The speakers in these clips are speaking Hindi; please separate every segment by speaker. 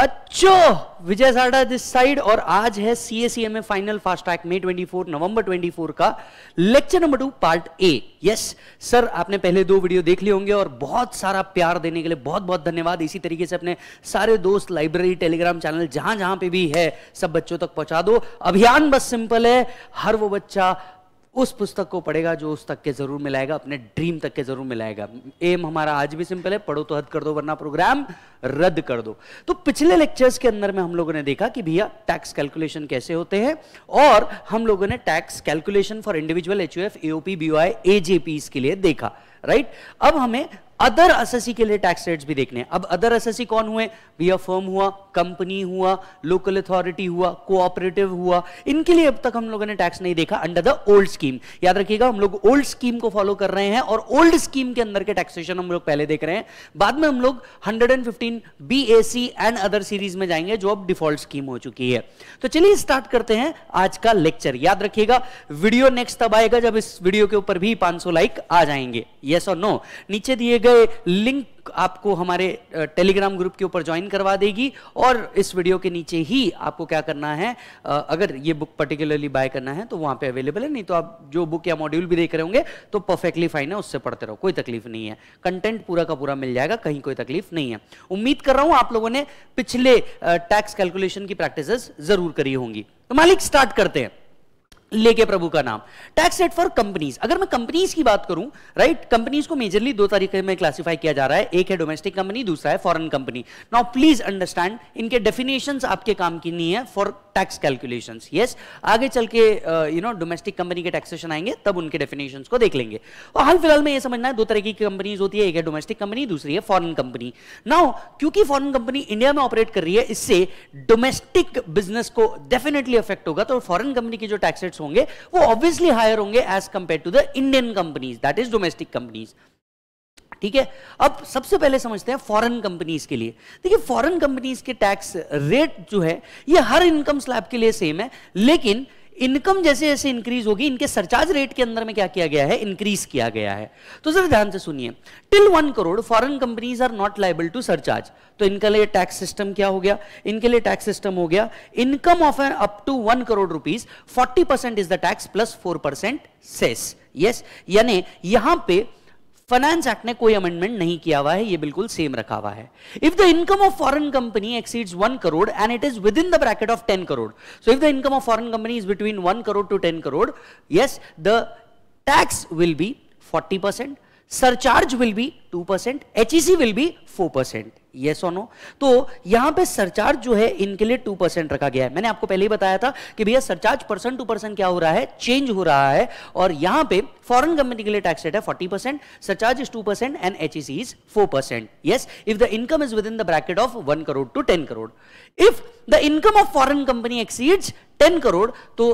Speaker 1: अच्छो विजय साडा दिस साइड और आज है CSM final fast track May 24 November 24 का
Speaker 2: lecture number two part A yes sir आपने पहले दो वीडियो देख लिए होंगे और बहुत सारा प्यार देने के लिए बहुत बहुत धन्यवाद इसी तरीके से अपने सारे दोस्त लाइब्रेरी टेलीग्राम चैनल जहां जहां पे भी है सब बच्चों तक पहुंचा दो अभियान बस सिंपल है हर वो बच्चा उस पुस्तक को पढ़ेगा जो उस तक के जरूर मिलाएगा अपने ड्रीम तक के जरूर मिलाएगा एम हमारा आज भी सिंपल है पढ़ो तो हद कर दो वरना प्रोग्राम रद्द कर दो तो पिछले लेक्चर्स के अंदर में हम लोगों ने देखा कि भैया टैक्स कैलकुलेशन कैसे होते हैं और हम लोगों ने tax calculation for individual H U F AOP B के लिए देखा राइट अब हमें अदर असेसी के लिए टैक्स रेट्स भी देखने हैं अब अदर असेसी कौन हुए बिया फर्म हुआ कंपनी हुआ लोकल अथॉरिटी हुआ कोऑपरेटिव हुआ इनके लिए अब तक हम लोगों ने टैक्स नहीं देखा अंडर द ओल्ड स्कीम याद रखिएगा हम लोग ओल्ड स्कीम को फॉलो कर रहे हैं और ओल्ड स्कीम के अंदर के टैक्सेशन हम लोग पहले देख रहे हैं बाद में हम लोग hundred and fifteen B A C and other series में जाएंगे जो अब डिफॉल्ट स्कीम हो चुकी है तो चलिए स्टार्ट करते हैं आज का लेक्चर याद रखिएगा वीडियो नेक्स्ट तब आएगा जब इस वीडियो के ऊपर भी 500 लाइक आ जाएंगे यस और नो नीचे दिए गए पूरे लिंक आपको हमारे टेलीग्राम ग्रुप के ऊपर ज्वाइन करवा देगी और इस वीडियो के नीचे ही आपको क्या करना है अगर ये बुक पर्टिकुलरली बाय करना है तो वहां पे अवेलेबल है नहीं तो आप जो बुक या मॉड्यूल भी देख रहे होंगे तो परफेक्टली फाइन है उससे पढ़ते रहो कोई तकलीफ नहीं है कंटेंट पूरा का पूरा मिल जाएगा कहीं कोई तकलीफ नहीं है उम्मीद कर रहा हूं आप लोगों ने पिछले टैक्स कैलकुलेशन की प्रैक्टिस जरूर करी होंगी तो मालिक स्टार्ट करते हैं लेके प्रभु का नाम टैक्स रेट फॉर कंपनीज अगर मैं कंपनीज की बात करूं राइट right? कंपनीज को मेजरली दो तरीके में क्लासिफाई किया जा रहा है एक है डोमेस्टिक कंपनी दूसरा है foreign company now please understand इनके डेफिनेशन आपके काम की नहीं है फॉर टैक्स कैलकुलेशन यस आगे चल के यू नो डोमेस्टिक कंपनी के टैक्सेशन आएंगे तब उनके डेफिनेशन को देख लेंगे और हाल फिलहाल में ये समझना है दो तरह की कंपनीज होती है एक है डोमेस्टिक कंपनी दूसरी है फॉरन कंपनी नाउ क्योंकि फॉरन कंपनी इंडिया में ऑपरेट कर रही है इससे डोमेस्टिक बिजनेस को डेफिनेटली अफेक्ट होगा तो फॉरन कंपनी के जो टैक्स रेट्स होंगे वो ऑब्वियसली हायर होंगे as compare to the Indian companies that is domestic companies ठीक है अब सबसे पहले समझते हैं फॉरेन कंपनीज के लिए देखिए फॉरेन कंपनीज के टैक्स रेट जो है ये हर इनकम स्लैब के लिए सेम है लेकिन इनकम जैसे जैसे इंक्रीज होगी इनके सरचार्ज रेट के अंदर में क्या किया गया है इंक्रीज किया गया है तो जरा ध्यान से सुनिए till one crore foreign companies are not liable to surcharge तो इनके लिए टैक्स सिस्टम क्या हो गया इनके लिए टैक्स सिस्टम हो गया income of an up to one crore rupees forty is the tax plus four cess yes यानी यहां पर फाइनेंस एक्ट ने कोई अमेंडमेंट नहीं किया हुआ है ये बिल्कुल सेम रखा हुआ है if the income of foreign company exceeds one crore and it is within the bracket of ten crore so if the income of foreign company is between one crore to ten crore yes the tax will be forty percent surcharge will be two percent H E C will be four percent yes और नो तो यहां पे सरचार्ज जो है इनके लिए टू परसेंट रखा गया है मैंने आपको पहले ही बताया था कि भैया सरचार्ज परसेंट टू परसेंट क्या हो रहा है चेंज हो रहा है और यहां पे फॉरेन कंपनी के लिए टैक्स रेट है forty percent surcharge is two percent and H E C is four percent yes if the income is within the bracket of one crore to ten crore if the income of foreign company exceeds ten crore तो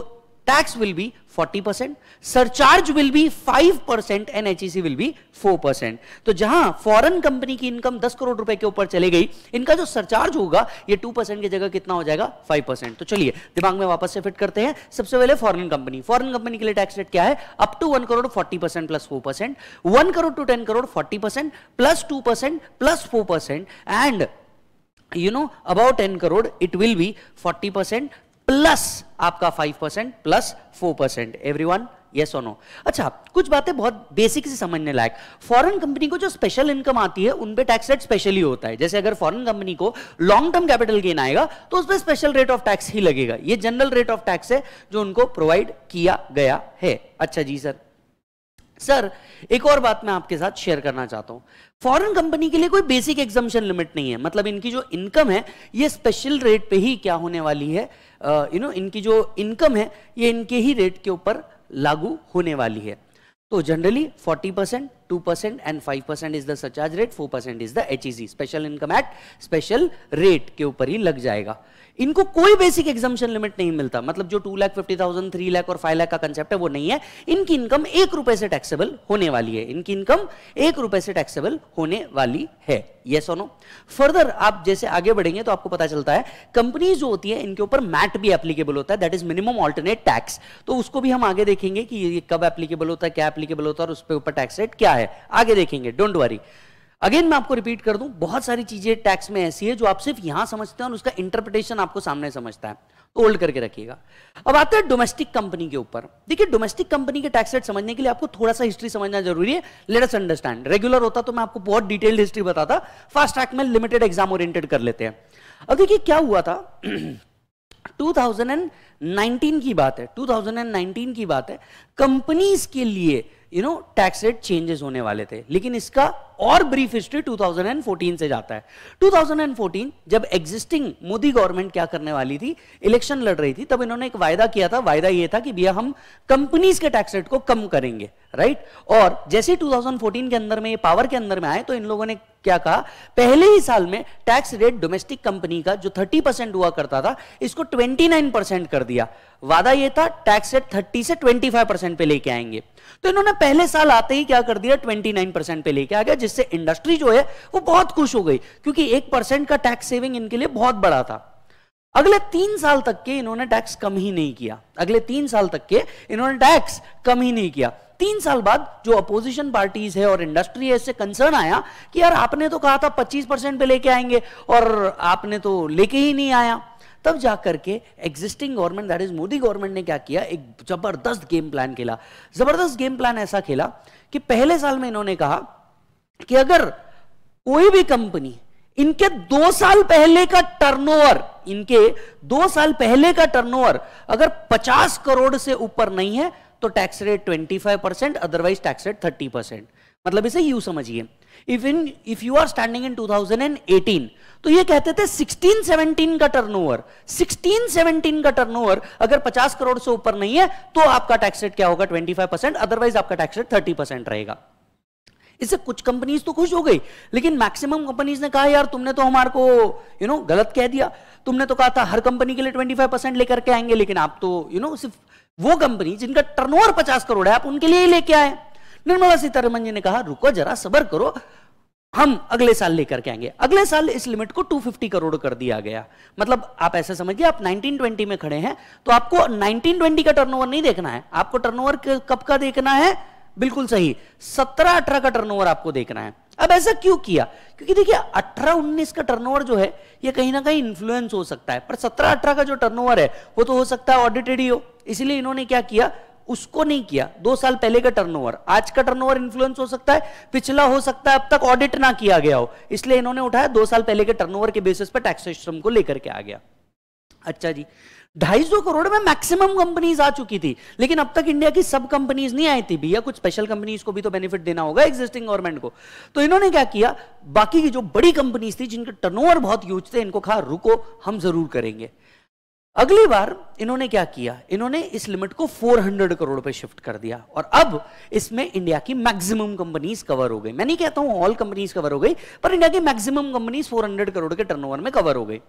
Speaker 2: tax will be 40%, surcharge will be 5% and HEC will be 4%. तो जहां फॉरेन कंपनी की इनकम 10 करोड़ रुपए के ऊपर चले गई इनका जो सरचार्ज होगा ये 2% की जगह कितना हो जाएगा 5%. तो चलिए दिमाग में वापस से फिट करते हैं सबसे पहले फॉरेन कंपनी फॉरन कंपनी के लिए टैक्स रेट क्या है up to 1 crore 40% plus 4%, 1 crore to 10 crore 40% plus 2% plus 4% and you know about 10 crore it will be 40 percent plus आपका five percent plus four percent every one yes और नो अच्छा कुछ बातें बहुत बेसिक से समझने लायक फॉरेन कंपनी को जो स्पेशल इनकम आती है उन पे टैक्स रेट स्पेशली होता है जैसे अगर फॉरेन कंपनी को लॉन्ग टर्म कैपिटल गेन आएगा तो उस पर स्पेशल रेट ऑफ टैक्स ही लगेगा ये जनरल रेट ऑफ टैक्स है जो उनको प्रोवाइड किया गया है अच्छा जी सर सर एक और बात मैं आपके साथ शेयर करना चाहता हूं फॉरेन कंपनी के लिए कोई बेसिक एग्जामेशन लिमिट नहीं है मतलब इनकी जो इनकम है ये स्पेशल रेट पे ही क्या होने वाली है यू नो इनकी जो इनकम है ये इनके ही रेट के ऊपर लागू होने वाली है तो जनरली 40 परसेंट two percent and five percent is the surcharge rate four percent is the H special income act special rate के ऊपर ही लग जाएगा इनको कोई बेसिक एग्जामेशन लिमिट नहीं मिलता मतलब जो two lakh fifty thousand three lakh और फाइव लाख का कंसेप्ट है वो नहीं है इनकी इनकम एक रुपए से टैक्सेबल होने वाली है इनकी इनकम एक रुपए से टैक्सेबल होने वाली है ये सोनो फर्दर आप जैसे आगे बढ़ेंगे तो आपको पता चलता है कंपनी जो होती है इनके ऊपर मैट भी एप्लीकेबल होता है that is minimum alternate tax तो उसको भी हम आगे देखेंगे कि ये कब एप्लीकेबल होता है क्या एप्लीकेबल होता है और उसके ऊपर टैक्स रेट क्या है आगे देखेंगे डोंट वरी अगेन मैं आपको रिपीट कर दूं बहुत सारी चीजें टैक्स में ऐसी है जो आप सिर्फ यहां समझते हैं और उसका इंटरप्रिटेशन आपको सामने समझता है तो होल्ड करके रखिएगा अब आता है डोमेस्टिक कंपनी के ऊपर देखिए डोमेस्टिक कंपनी के टैक्स रेट समझने के लिए आपको थोड़ा सा हिस्ट्री समझना जरूरी है लेट अस अंडरस्टैंड रेगुलर होता तो मैं आपको बहुत डिटेल्ड हिस्ट्री बताता फास्ट ट्रैक में लिमिटेड एग्जाम ओरिएंटेड कर लेते हैं अब देखिए क्या हुआ था 2019 की बात है 2019 की बात है कंपनीज के लिए you know tax rate changes होने वाले थे लेकिन इसका और ब्रीफ हिस्ट्री 2014 से जाता है 2014 जब एग्जिस्टिंग मोदी गवर्नमेंट क्या करने वाली थी इलेक्शन लड़ रही थी तब इन्होंने एक वायदा किया था वायदा यह था कि भैया हम कंपनीज के टैक्स रेट को कम करेंगे राइट और जैसे 2014 के अंदर में ये पावर के अंदर में आए तो इन लोगों ने क्या कहा पहले ही साल में टैक्स रेट डोमेस्टिक कंपनी का जो 30 परसेंट हुआ करता था इसको 29 परसेंट कर दिया वादा यह था टैक्स रेट 30 से 25 परसेंट पे लेके आएंगे तो इन्होंने पहले साल आते ही क्या कर दिया 29 परसेंट पे लेके आ गया जिससे इंडस्ट्री जो है वो बहुत खुश हो गई क्योंकि एक परसेंट का टैक्स सेविंग इनके लिए बहुत बड़ा था अगले तीन साल तक के इन्होंने टैक्स कम ही नहीं किया अगले तीन साल तक के इन्होंने टैक्स कम ही नहीं किया तीन साल बाद जो अपोजिशन पार्टीज है और इंडस्ट्री है इससे कंसर्न आया कि यार आपने तो कहा था 25 परसेंट पे लेके आएंगे और आपने तो लेके ही नहीं आया तब जाकर के existing government that is Modi government ने क्या किया एक जबरदस्त गेम प्लान खेला जबरदस्त गेम प्लान ऐसा खेला कि पहले साल में इन्होंने कहा कि अगर कोई भी कंपनी इनके दो साल पहले का टर्नओवर इनके दो साल पहले का टर्नओवर अगर 50 करोड़ से ऊपर नहीं है तो tax rate 25 percent otherwise tax rate 30 percent मतलब इसे यू समझिए if in if you are standing in 2018 तो ये कहते थे 16-17 का टर्नओवर 16-17 का टर्नओवर अगर 50 करोड़ से ऊपर नहीं है तो आपका टैक्स रेट क्या होगा 25 परसेंट अदरवाइज आपका टैक्स रेट 30 परसेंट रहेगा इससे कुछ कंपनीज तो खुश हो गई लेकिन मैक्सिमम कंपनीज ने कहा यार तुमने तो हमारे को यू you नो know, गलत कह दिया तुमने तो कहा था हर कंपनी के लिए ट्वेंटी लेकर के आएंगे लेकिन आप तो यू you नो know, सिर्फ वो कंपनी जिनका टर्न ओवर करोड़ है आप उनके लिए ही लेके आए निर्मला सीतारमन जी ने कहा रुको जरा सबर करो हम अगले साल लेकर के आएंगे अगले साल इस लिमिट को 250 करोड़ कर दिया गया मतलब आप ऐसे समझिए आप 1920 में खड़े हैं तो आपको 1920 का टर्नओवर नहीं देखना है आपको टर्नओवर कब का देखना है बिल्कुल सही 17 18 का टर्नओवर आपको देखना है अब ऐसा क्यों किया क्योंकि देखिए 18 19 का टर्नओवर जो है ये कहीं ना कहीं इन्फ्लुएंस हो सकता है पर 17 18 का जो टर्नओवर है वो तो हो सकता है ऑडिटेड ही हो इसलिए इन्होंने क्या किया उसको नहीं किया दो साल पहले का टर्नओवर आज का टर्नओवर इन्फ्लुएंस हो सकता है पिछला हो सकता है अब तक ऑडिट ना किया गया हो इसलिए इन्होंने उठाया दो साल पहले के टर्नओवर के बेसिस पर टैक्स सिस्टम को लेकर के आ गया अच्छा जी ढाई सौ करोड़ में मैक्सिमम कंपनीज आ चुकी थी लेकिन अब तक इंडिया की सब कंपनीज नहीं आई थी भैया कुछ स्पेशल कंपनीज को भी तो बेनिफिट देना होगा एग्जिस्टिंग गवर्नमेंट को तो इन्होंने क्या किया बाकी की जो बड़ी कंपनीज थी जिनके टर्नओवर बहुत यूज थे इनको कहा रुको हम जरूर करेंगे अगली बार इन्होंने क्या किया इन्होंने इस लिमिट को 400 करोड़ पे शिफ्ट कर दिया और अब इसमें इंडिया की मैक्सिमम कंपनीज कवर हो गई मैं नहीं कहता हूं ऑल कंपनीज कवर हो गई पर इंडिया की मैक्सिमम कंपनीज 400 करोड़ के टर्नओवर में कवर हो गई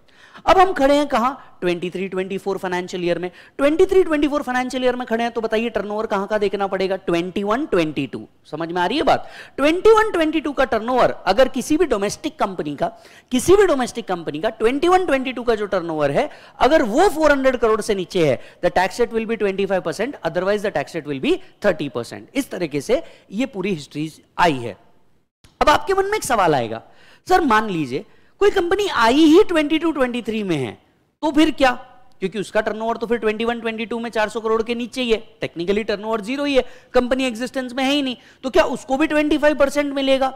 Speaker 2: अब हम खड़े हैं कहां 23 24 फाइनेंशियल ईयर में 23 24 फाइनेंशियल ईयर में खड़े हैं तो बताइए टर्नओवर कहां का देखना पड़ेगा 21 22 समझ में आ रही है बात 21 22 का टर्नओवर अगर किसी भी डोमेस्टिक कंपनी का किसी भी डोमेस्टिक कंपनी का 21 22 का जो टर्नओवर है अगर वो 400 करोड़ से नीचे है the tax rate will be 25 percent otherwise the tax rate will be 30 percent इस तरीके से ये पूरी हिस्ट्री आई है अब आपके मन में एक सवाल आएगा सर मान लीजिए कोई कंपनी आई ही 22 23 में है तो फिर क्या क्योंकि उसका टर्नओवर तो फिर 21 22 में 400 करोड़ के नीचे ही है टेक्निकली टर्नओवर जीरो ही है कंपनी एग्जिस्टेंस में है ही नहीं तो क्या उसको भी 25 परसेंट मिलेगा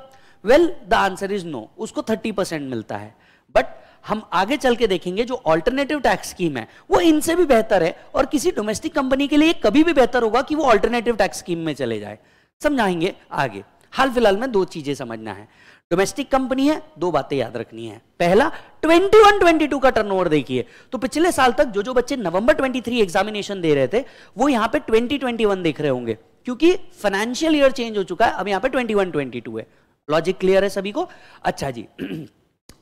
Speaker 2: well the answer is no उसको 30 परसेंट मिलता है बट हम आगे चल के देखेंगे जो ऑल्टरनेटिव टैक्स स्कीम है वो इनसे भी बेहतर है और किसी डोमेस्टिक कंपनी के लिए कभी भी बेहतर होगा कि वो ऑल्टरनेटिव टैक्स स्कीम में चले जाए समझाएंगे आगे हाल फिलहाल में दो चीजें समझना है डोमेस्टिक कंपनी है दो बातें याद रखनी है पहला 21 22 का टर्नओवर देखिए तो पिछले साल तक जो जो बच्चे नवंबर 23 एग्जामिनेशन दे रहे थे वो यहां पे 2021 देख रहे होंगे क्योंकि फाइनेंशियल ईयर चेंज हो चुका है अब यहां पे 21 22 है लॉजिक क्लियर है सभी को अच्छा जी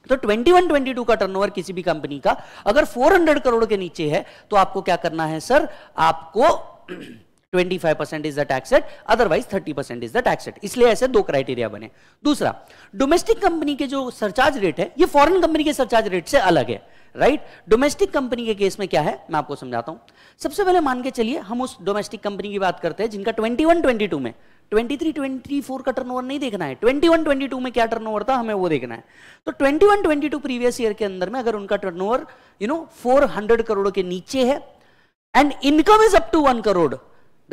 Speaker 2: तो 21-22 का टर्नओवर किसी भी कंपनी का अगर 400 करोड़ के नीचे है तो आपको क्या करना है सर आपको 25 percent is the tax at otherwise 30 percent is the tax at इसलिए ऐसे दो क्राइटेरिया बने दूसरा डोमेस्टिक कंपनी के जो सरचार्ज रेट है ये फॉरेन कंपनी के सरचार्ज रेट से अलग है राइट डोमेस्टिक कंपनी के केस में क्या है मैं आपको समझाता हूं सबसे पहले मान के चलिए हम उस डोमेस्टिक कंपनी की बात करते हैं जिनका ट्वेंटी वन में 23, 24 का टर्नओवर नहीं देखना है 21, 22 में क्या टर्नओवर था हमें वो देखना है तो 21, 22 प्रीवियस ईयर के अंदर में अगर उनका टर्नओवर यू नो 400 करोड़ के नीचे है and income is up to one crore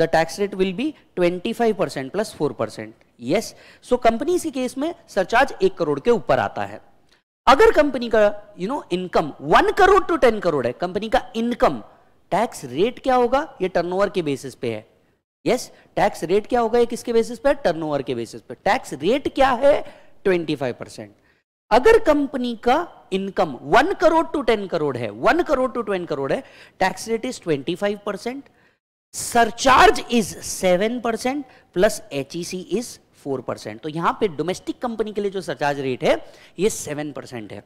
Speaker 2: the tax rate will be 25 percent plus 4 percent yes so company के केस में सरचार्ज एक करोड़ के ऊपर आता है अगर कंपनी का you know income one crore to ten crore है कंपनी का इनकम टैक्स रेट क्या होगा ये टर्नओवर के बेसिस पे है यस टैक्स रेट क्या होगा किसके बेसिस पर टर्नओवर के बेसिस पर टैक्स रेट क्या है 25 परसेंट अगर कंपनी का income one crore to ten crore है one crore to ten crore है tax rate is twenty five percent surcharge is seven percent plus H is four percent तो यहां पे डोमेस्टिक कंपनी के लिए जो सरचार्ज रेट है ये सेवन परसेंट है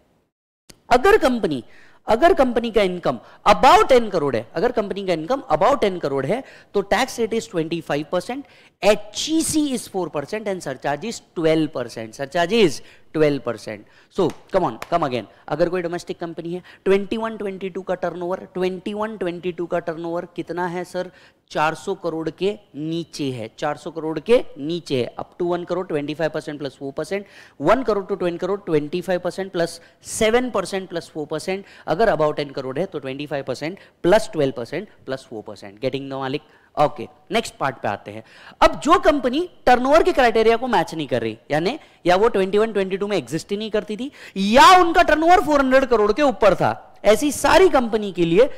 Speaker 2: अगर कंपनी अगर कंपनी का इनकम अबाउट टेन करोड़ है अगर कंपनी का इनकम अबाउट टेन करोड़ है तो tax rate is twenty five percent H E C is four percent and surcharge is twelve percent surcharge is twelve percent so come on come again अगर कोई डोमेस्टिक कंपनी है ट्वेंटी वन ट्वेंटी टू का turnover twenty one twenty two का टर्नओवर कितना है सर 400 करोड़ के नीचे है 400 करोड़ के नीचे है up to 1 crore 25 percent plus four percent one crore to 20 crore 25 percent plus 7 percent plus four percent अगर अबाउट 10 करोड़ है तो 25 percent plus twelve percent plus four percent getting the मालिक ओके नेक्स्ट पार्ट पे आते हैं अब जो कंपनी टर्नओवर के क्राइटेरिया को मैच नहीं कर रही यानी या वो 21 22 में एग्जिस्ट ही नहीं करती थी या उनका टर्नओवर 400 करोड़ के ऊपर था ऐसी सारी कंपनी के लिए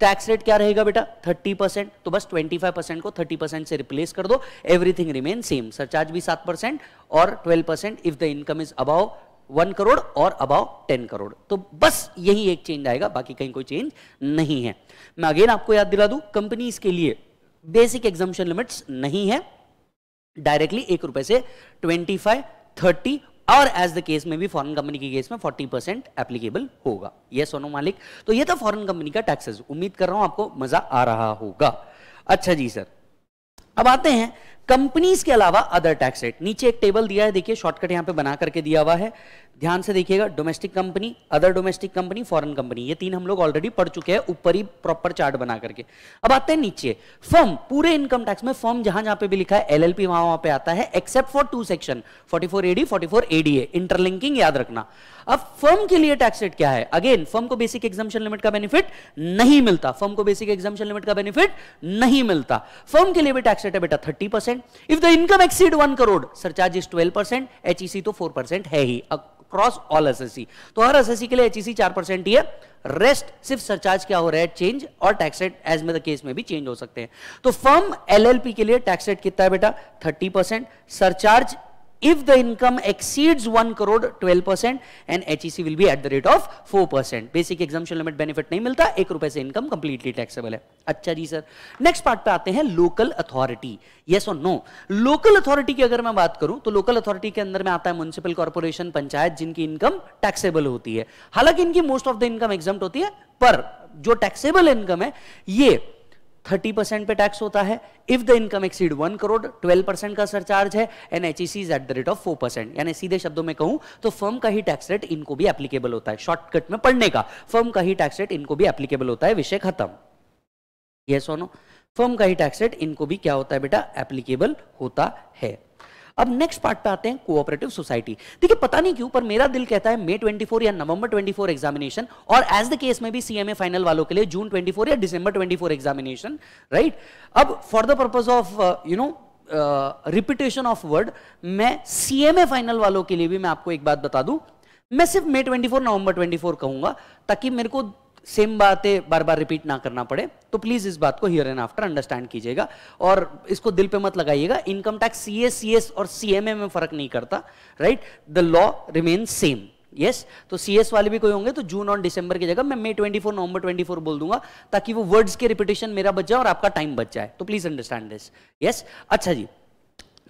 Speaker 2: टैक्स रेट क्या रहेगा बेटा 30 परसेंट तो बस 25 परसेंट को 30 परसेंट से रिप्लेस कर दो एवरीथिंग रिमेन सेम सरचार्ज भी सात परसेंट और twelve percent if the income is above one crore और अबाउ टेन करोड़ तो बस यही एक चेंज आएगा बाकी कहीं कोई चेंज नहीं है मैं अगेन आपको याद दिला दू कंपनीज के लिए बेसिक एग्जामेशन लिमिट्स नहीं है डायरेक्टली एक रुपए से ट्वेंटी फाइव थर्टी और एज द केस में भी फॉरेन कंपनी के केस में फोर्टी परसेंट एप्लीकेबल होगा ये सोनो मालिक तो ये था फॉरेन कंपनी का टैक्सेस उम्मीद कर रहा हूं आपको मजा आ रहा होगा अच्छा जी सर अब आते हैं कंपनीज के अलावा अदर टैक्स रेट नीचे एक टेबल दिया है देखिए शॉर्टकट यहां पे बना करके दिया हुआ है ध्यान से देखिएगा domestic company other domestic company foreign company ये तीन हम लोग ऑलरेडी पढ़ चुके हैं ऊपर ही प्रॉपर चार्ट बना करके अब आते हैं नीचे फर्म पूरे इनकम टैक्स में फर्म जहां जहां पे भी लिखा है एलएलपी वहां वहां पे आता है except for two section 44 AD 44 ADA interlinking याद रखना अब फर्म के लिए टैक्स रेट क्या है अगेन फर्म को बेसिक एग्जामेशन लिमिट का बेनिफिट नहीं मिलता फर्म को बेसिक एग्जामेशन लिमिट का बेनिफिट नहीं मिलता फर्म के लिए भी टैक्स रेट है बेटा thirty percent if the income exceed one crore surcharge is twelve percent H तो फोर परसेंट है ही अक्रॉस ऑल एस तो हर एस के लिए एच ई सी चार परसेंट ही है रेस्ट सिर्फ सरचार्ज क्या हो रहा है चेंज और टैक्स रेट एज में द केस में भी चेंज हो सकते हैं तो फर्म एलएलपी के लिए टैक्स रेट कितना है बेटा thirty percent surcharge if the income exceeds 1 crore 12 percent and H will be at the rate of 4 percent basic exemption limit benefit नहीं मिलता एक रुपए से इनकम कंप्लीटली टैक्सेबल है अच्छा जी सर नेक्स्ट पार्ट पे आते हैं लोकल अथॉरिटी यस और नो लोकल अथॉरिटी की अगर मैं बात करूं तो लोकल अथॉरिटी के अंदर में आता है म्यूनसिपल कॉर्पोरेशन पंचायत जिनकी इनकम टैक्सेबल होती है हालांकि इनकी most of the income exempt होती है पर जो टैक्सेबल इनकम है ये थर्टी परसेंट पे टैक्स होता है if the income exceed one crore twelve percent का सरचार्ज है and H is at the rate of four percent यानी सीधे शब्दों में कहूं तो फर्म का ही टैक्स रेट इनको भी एप्लीकेबल होता है शॉर्टकट में पढ़ने का फर्म का ही टैक्स रेट इनको भी एप्लीकेबल होता है विषय खत्म ये सोनो फर्म का ही टैक्स रेट इनको भी क्या होता है बेटा एप्लीकेबल होता है अब नेक्स्ट पार्ट पे आते हैं कोऑपरेटिव सोसाइटी देखिए पता नहीं क्यों पर मेरा दिल कहता है मे 24 या नवंबर 24 एग्जामिनेशन और एज द केस में भी सीएमए फाइनल वालों के लिए जून 24 या दिसंबर 24 एग्जामिनेशन राइट अब for the purpose of you know repetition of word मैं सीएमए फाइनल वालों के लिए भी मैं आपको एक बात बता दू मैं सिर्फ मे 24 नवंबर 24 कहूंगा ताकि मेरे को सेम बातें बार बार रिपीट ना करना पड़े तो प्लीज इस बात को हियर एंड आफ्टर अंडरस्टैंड कीजिएगा और इसको दिल पे मत लगाइएगा income tax C S C S और ए में फर्क नहीं करता right the law remain same yes तो एस वाले भी कोई होंगे तो जून और दिसंबर की जगह मैं मई फोर नवंबर ट्वेंटी फोर बोल दूंगा ताकि वो वर्ड्स के रिपीटेशन मेरा बच जाए और आपका टाइम बच जाए तो प्लीज अंडरस्टैंड दिस यस अच्छा जी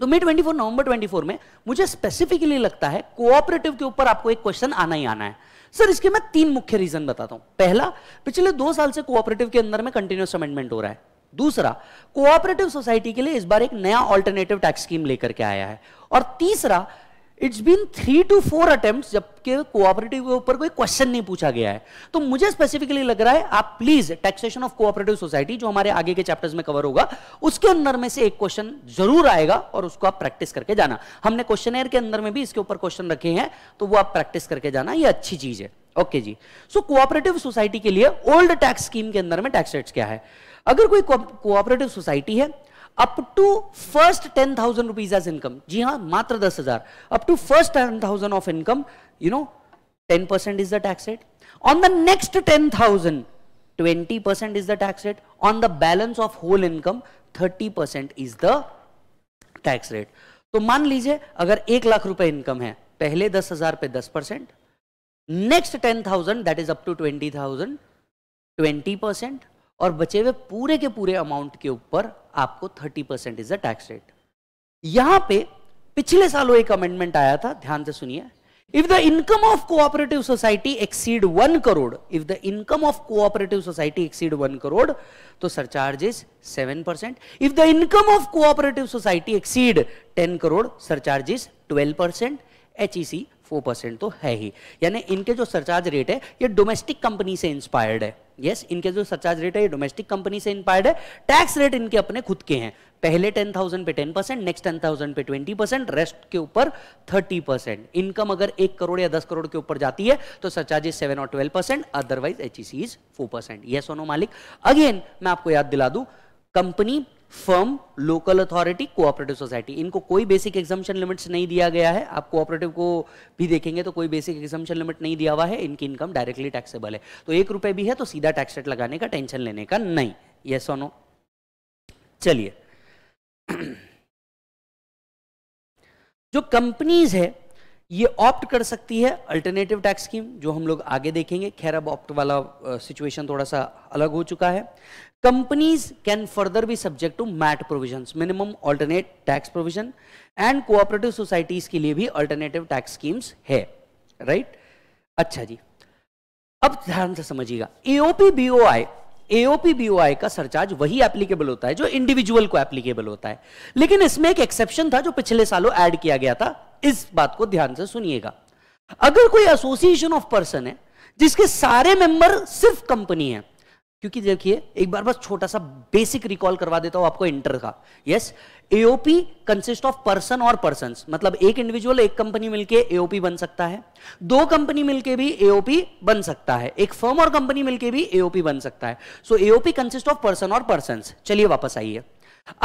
Speaker 2: तो मई फोर नवंबर फोर में मुझे स्पेसिफिकली लगता है कोऑपरेटिव के ऊपर आपको एक क्वेश्चन आना ही आना है सर इसके मैं तीन मुख्य रीजन बताता हूं पहला पिछले दो साल से कोऑपरेटिव के अंदर में कंटिन्यूस अमेंडमेंट हो रहा है दूसरा कोऑपरेटिव सोसाइटी के लिए इस बार एक नया ऑल्टरनेटिव टैक्स स्कीम लेकर के आया है और तीसरा it's been three two four attempt जबकि कोऑपरेटिव के ऊपर कोई क्वेश्चन नहीं पूछा गया है तो मुझे स्पेसिफिकली लग रहा है आप please taxation of cooperative society जो हमारे आगे के चैप्टर्स में कवर होगा उसके अंदर में से एक क्वेश्चन जरूर आएगा और उसको आप प्रैक्टिस करके जाना हमने क्वेश्चन के अंदर में भी इसके ऊपर क्वेश्चन रखे हैं तो वो आप प्रैक्टिस करके जाना ये अच्छी चीज है ओके okay जी सो कोऑपरेटिव सोसाइटी के लिए ओल्ड टैक्स स्कीम के अंदर में टैक्स रेट्स क्या है अगर कोई कोऑपरेटिव सोसाइटी है up to first ten thousand rupees as income जी हाँ मात्र दस हजार up to first ten thousand of income you know ten percent is the tax rate on the next ten thousand twenty percent is the tax rate on the balance of whole income thirty percent is the tax rate तो मान लीजिए अगर एक लाख रुपए इनकम है पहले दस हजार पे दस percent next ten thousand that is up to twenty thousand twenty percent और बचे हुए पूरे के पूरे अमाउंट के ऊपर आपको 30 percent is the tax rate यहां पे पिछले सालों एक अमेंडमेंट आया था ध्यान से सुनिए if the income of cooperative society exceed one crore if the income of cooperative society exceed one crore तो surcharge is seven percent if the income of cooperative society exceed ten crore surcharge is twelve percent H E C four percent तो है ही यानी इनके जो सरचार्ज रेट है ये डोमेस्टिक कंपनी से इंस्पायर्ड है यस yes, इनके जो सरचार्ज रेट है ये डोमेस्टिक कंपनी से इंस्पायर्ड है टैक्स रेट इनके अपने खुद के हैं पहले टेन थाउजेंड पे ten percent next ten thousand पे ट्वेंटी परसेंट रेस्ट के ऊपर थर्टी परसेंट इनकम अगर एक करोड़ या दस करोड़ के ऊपर जाती है तो सरचार्ज इज सेवन और twelve percent otherwise H E C is four percent yes ओनो मालिक अगेन मैं आपको याद दिला दू company firm local authority cooperative society इनको कोई बेसिक एग्जामेशन लिमिट्स नहीं दिया गया है आप कोऑपरेटिव को भी देखेंगे तो कोई बेसिक एग्जामेशन लिमिट नहीं दिया हुआ है इनकी इनकम डायरेक्टली टैक्सेबल है तो एक रुपए भी है तो सीधा टैक्स रेट लगाने का टेंशन
Speaker 1: लेने का नहीं ये और नो चलिए जो कंपनीज है ये ऑप्ट कर सकती है
Speaker 2: अल्टरनेटिव टैक्स स्कीम जो हम लोग आगे देखेंगे खैर अब ऑप्ट वाला सिचुएशन थोड़ा सा अलग हो चुका है companies can further be subject to MAT provisions minimum alternate tax provision and cooperative societies के लिए भी अल्टरनेटिव टैक्स स्कीम्स है राइट right? अच्छा जी अब ध्यान से समझिएगा एओपी बीओआई एओपी बीओआई का सरचार्ज वही एप्लीकेबल होता है जो इंडिविजुअल को एप्लीकेबल होता है लेकिन इसमें एक एक्सेप्शन था जो पिछले सालों ऐड किया गया था इस बात को ध्यान से सुनिएगा अगर कोई एसोसिएशन ऑफ पर्सन है जिसके सारे मेंबर सिर्फ कंपनी है क्योंकि देखिए एक बार बस छोटा सा बेसिक रिकॉल करवा देता हूं आपको इंटर का yes AOP consist of person और पर्सन मतलब एक इंडिविजुअल एक कंपनी मिलके एओपी बन सकता है दो कंपनी मिलके भी एओपी बन सकता है एक फर्म और कंपनी मिलके भी एओपी बन सकता है so AOP consist of person और पर्सन चलिए वापस आइए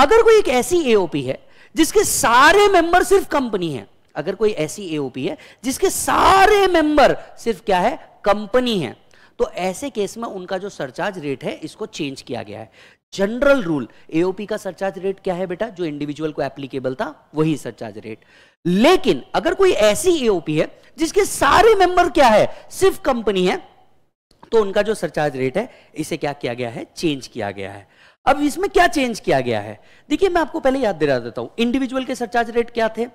Speaker 2: अगर कोई एक ऐसी एओपी है जिसके सारे मेंबर सिर्फ कंपनी है अगर कोई ऐसी एओपी है जिसके सारे मेंबर सिर्फ क्या है कंपनी है तो ऐसे केस में उनका जो सरचार्ज रेट है इसको चेंज किया गया है जनरल रूल एओपी का सरचार्ज रेट क्या है बेटा जो इंडिविजुअल को एप्लीकेबल था वही सरचार्ज रेट लेकिन अगर कोई ऐसी एओपी है जिसके सारे मेंबर क्या है सिर्फ कंपनी है तो उनका जो सरचार्ज रेट है इसे क्या किया गया है चेंज किया गया है अब इसमें क्या चेंज किया गया है देखिए मैं आपको पहले याद दिला देता हूं इंडिविजुअल के सरचार्ज रेट क्या थे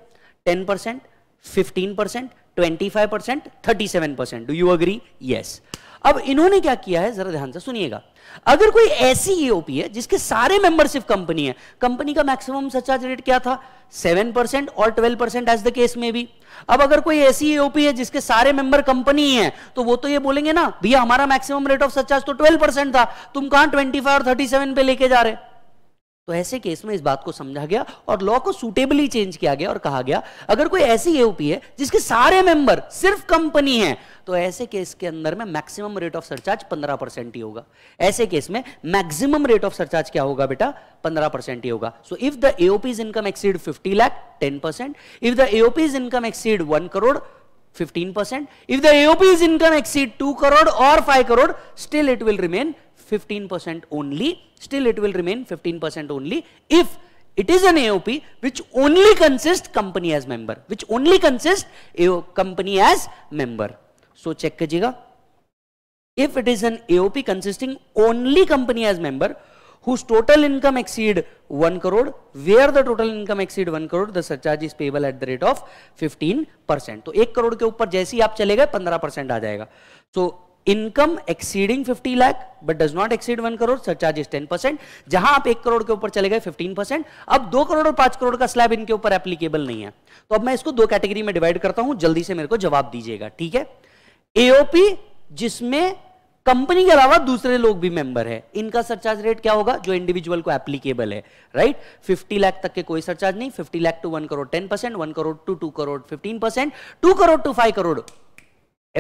Speaker 2: ten percent fifteen percent twenty five percent thirty seven percent do you agree yes अब इन्होंने क्या किया है जरा ध्यान से सुनिएगा अगर कोई ऐसी ईओपी e है जिसके सारे मेंबरशिप कंपनी है कंपनी का मैक्सिमम सचार्ज रेट क्या था सेवन परसेंट और twelve percent as the case में भी अब अगर कोई ऐसी ईओपी e है जिसके सारे मेंबर कंपनी है तो वो तो ये बोलेंगे ना भैया हमारा मैक्सिमम रेट ऑफ सचार्ज तो ट्वेल्व परसेंट था तुम कहां ट्वेंटी फाइव और थर्टी सेवन पे लेके जा रहे तो ऐसे केस में इस बात को समझा गया और लॉ को सूटेबली चेंज किया गया और कहा गया अगर कोई ऐसी एओपी है जिसके सारे मेंबर सिर्फ कंपनी है तो ऐसे केस के अंदर में maximum rate of surcharge 15 percent ही होगा ऐसे केस में मैक्सिमम रेट ऑफ सरचार्ज क्या होगा बेटा 15 परसेंट ही होगा so if the AOP's income exceed 50 lakh 10 percent if the AOP's income exceed 1 crore 15 percent if the AOP's income exceed 2 crore और 5 crore still it will remain 15% only, still it will remain 15% only if it is an AOP which only consists company as member, which only consists AO, company as member. So check कीजिएगा. If it is an AOP consisting only company as member, whose total income exceed 1 crore, where the total income exceed 1 crore, the surcharge is payable at the rate of 15 percent तो एक करोड़ के ऊपर जैसे ही आप चले 15 परसेंट आ जाएगा so, income exceeding 50 lakh but does not exceed one crore is ten percent जहां आप एक करोड़ के ऊपर चले गए फिफ्टीन परसेंट अब दो करोड़ और पांच करोड़ का स्लैब इनके ऊपर एप्लीकेबल नहीं है तो अब मैं इसको दो कैटेगरी में डिवाइड करता हूं जल्दी से मेरे को जवाब दीजिएगा ठीक है एओपी जिसमें कंपनी के अलावा दूसरे लोग भी मेंबर है इनका सरचार्ज रेट क्या होगा जो इंडिविजुअल को एप्लीकेबल है राइट 50 लाख तक के कोई सरचार्ज नहीं 50 lakh to 1 crore 10 percent one crore to 2 crore 15 percent two crore to 5 crore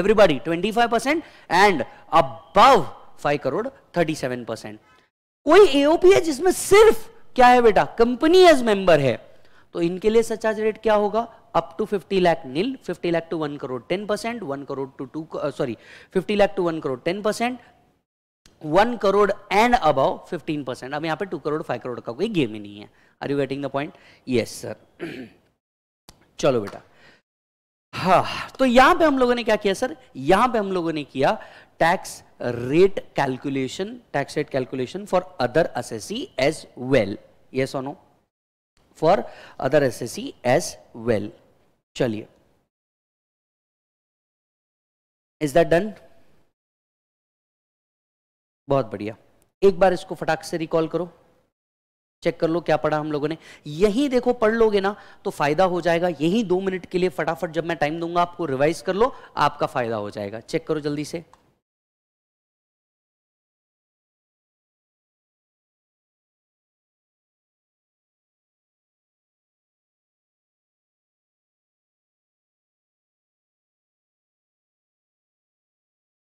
Speaker 2: everybody 25% and above 5 crore 37% कोई एओपी है जिसमें सिर्फ क्या है बेटा कंपनी एज मेंबर है तो इनके लिए सचार्ज रेट क्या होगा up to 50 lakh nil 50 lakh to 1 crore 10 percent one crore to two sorry 50 lakh to 1 crore 10 percent one crore and अब फिफ्टीन परसेंट अब यहां पे टू करोड़ फाइव करोड़ का कोई गेम ही नहीं है are you getting the point yes sir चलो बेटा हाँ तो यहां पे हम लोगों ने क्या किया सर यहां पे हम लोगों ने किया tax rate calculation tax rate calculation for other assessee as well yes और for
Speaker 1: other assessee as well चलिए इज दैट डन बहुत बढ़िया एक बार इसको फटाक से रिकॉल करो चेक कर लो क्या पढ़ा हम लोगों ने यही देखो पढ़ लोगे ना तो फायदा हो जाएगा यही दो मिनट के लिए फटाफट जब मैं टाइम दूंगा आपको रिवाइज कर लो आपका फायदा हो जाएगा चेक करो जल्दी से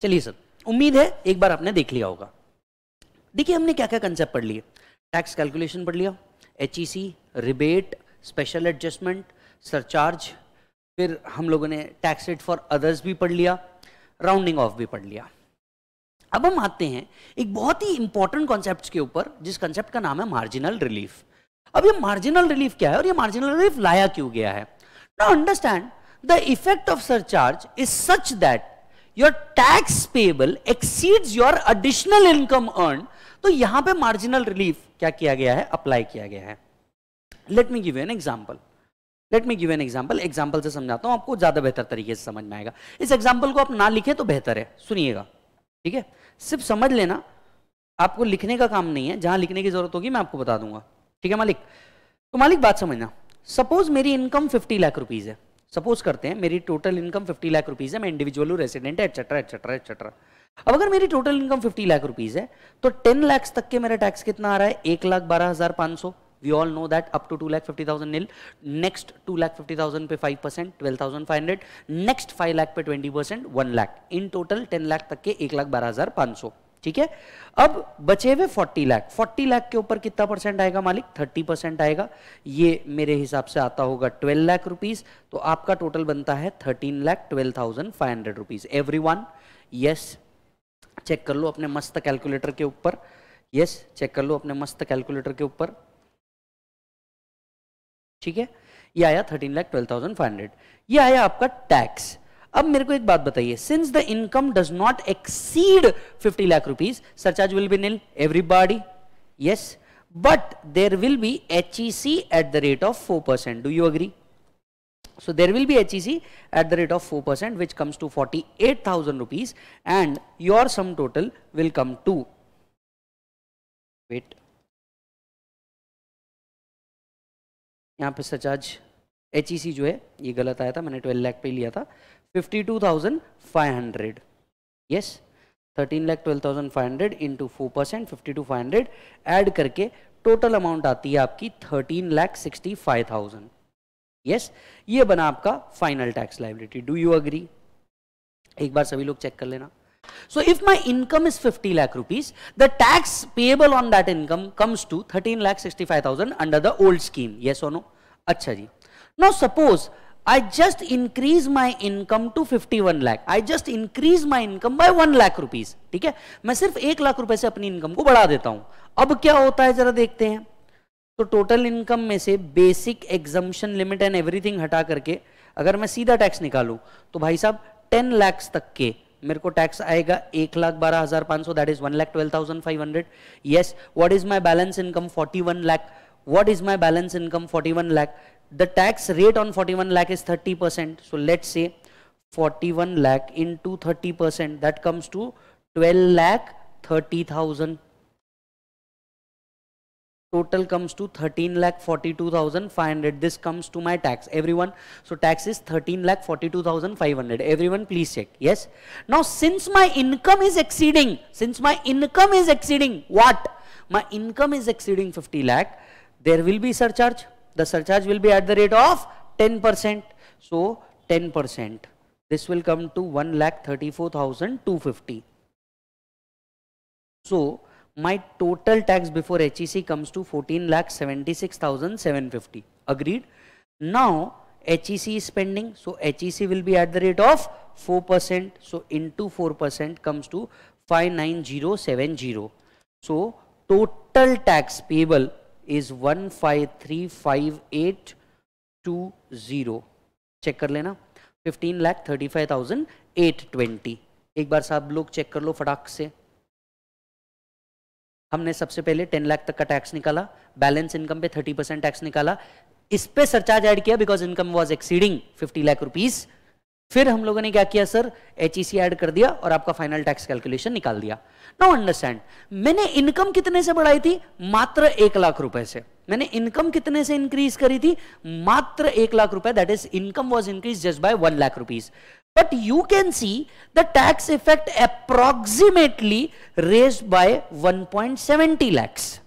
Speaker 2: चलिए सर उम्मीद है एक बार आपने देख लिया होगा देखिए हमने क्या क्या कंसेप्ट पढ़ लिए टैक्स कैलकुलेशन पढ़ लिया H rebate special adjustment surcharge फिर हम लोगों ने टैक्स रेट फॉर अदर्स भी पढ़ लिया राउंडिंग ऑफ भी पढ़ लिया अब हम आते हैं एक बहुत ही इंपॉर्टेंट कॉन्सेप्ट के ऊपर जिस कॉन्सेप्ट का नाम है मार्जिनल रिलीफ अब ये मार्जिनल रिलीफ क्या है और ये मार्जिनल रिलीफ लाया क्यों गया है ना understand the effect of surcharge is such that your tax payable exceeds your additional income earn तो यहां पे मार्जिनल रिलीफ क्या किया गया है अप्लाई किया गया है let me give an example let me give an example example से समझाता हूं आपको ज्यादा बेहतर तरीके से समझ में आएगा इस एग्जाम्पल को आप ना लिखे तो बेहतर है सुनिएगा ठीक है सिर्फ समझ लेना आपको लिखने का काम नहीं है जहां लिखने की जरूरत होगी मैं आपको बता दूंगा ठीक है मालिक तो मालिक बात समझना सपोज मेरी इनकम फिफ्टी लाख रुपीज है सपोज करते हैं मेरी total income fifty lakh rupees है मैं इंडिविजुअल रेसिडेंट है एक्सेट्रा एक्सेट्रा एक्सेट्रा अब अगर मेरी टोटल इनकम 50 लाख रुपीज है तो 10 लाख तक के मेरा टैक्स कितना आ रहा है एक लाख बारह हजार पांच सौ we all know that up to two lakh fifty thousand nil next two lakh fifty thousand पे five percent twelve thousand five hundred next five lakh पे twenty percent one lakh in total ten lakh तक के एक लाख बारह हजार पांच सौ ठीक है अब बचे हुए फोर्टी लाख फोर्टी लाख के ऊपर कितना परसेंट आएगा मालिक थर्टी परसेंट आएगा ये मेरे हिसाब से आता होगा ट्वेल्व लाख रुपीज तो आपका टोटल बनता है thirteen lakh twelve thousand five hundred rupees every one yes check कर लो अपने मस्त कैलकुलेटर के ऊपर यस चेक कर लो अपने मस्त कैलकुलेटर के ऊपर ठीक है ये आया thirteen lakh twelve thousand five hundred ये आया आपका टैक्स अब मेरे को एक बात बताइए since the income does not exceed fifty lakh rupees surcharge will be nil everybody yes but there will be H E C at the rate of four percent do you agree So there will be HEC at the rate of 4% which comes to
Speaker 1: 48,000 rupees and your sum total will come to, wait, यहाँ पे सचार्ज एच e जो है ये गलत आया था मैंने ट्वेल्व लैख पे लिया था fifty two thousand
Speaker 2: five hundred yes thirteen lakh twelve 13 lakh 12,500 into four percent fifty two five hundred add करके टोटल अमाउंट आती है आपकी thirteen lakh sixty five thousand yes ये बना आपका final tax liability do you agree एक बार सभी लोग चेक कर लेना so if my income is fifty lakh rupees the tax payable on that income comes to thirteen lakh sixty five thousand under the old scheme yes ओनो अच्छा जी no suppose I just increase my income to fifty one lakh I just increase my income by one lakh rupees ठीक है मैं सिर्फ एक लाख रुपए से अपनी इनकम को बढ़ा देता हूं अब क्या होता है जरा देखते हैं तो टोटल इनकम में से basic exemption limit and everything हटा करके अगर मैं सीधा टैक्स निकालू तो भाई साहब टेन लैक्स तक के मेरे को टैक्स आएगा एक लाख बारह हजार पांच सौ that is one lakh twelve thousand five hundred yes what is my balance income forty one lakh what is my balance income forty one lakh forty one lakh is thirty percent so let say forty one lakh into thirty percent that comes to twelve lakh thirty thousand total comes to 13 lakh 42,500 this comes to my tax everyone so tax is 13 lakh 42,500 everyone please check yes now since my income is exceeding since my income is exceeding what my income is exceeding 50 lakh there will be surcharge the surcharge will be at the rate of 10% so 10% this will come to 1 lakh 34,250 so my total tax before HEC comes to 14 lakh 76,750. Agreed? Now HEC is spending, so HEC will be at the rate of 4%. So into 4% comes to 59070. So total tax payable is 1535820.
Speaker 1: Check कर लेना 15 लाख 35,820. एक बार साहब लोग चेक कर लो फटाक से
Speaker 2: हमने सबसे पहले टेन लाख तक का टैक्स निकाला बैलेंस इनकम पे थर्टी परसेंट टैक्स निकाला इस पे सरचार्ज ऐड किया because income was exceeding fifty lakh rupees फिर हम लोगों ने क्या किया सर एच ई ऐड कर दिया और आपका फाइनल टैक्स कैलकुलेशन निकाल दिया नो अंडरस्टैंड मैंने इनकम कितने से बढ़ाई थी मात्र एक लाख रुपए से मैंने इनकम कितने से इंक्रीज करी थी मात्र एक लाख रुपए that is income was increase just by one lakh rupees But you can see the tax effect approximately raised by 1.70 lakhs.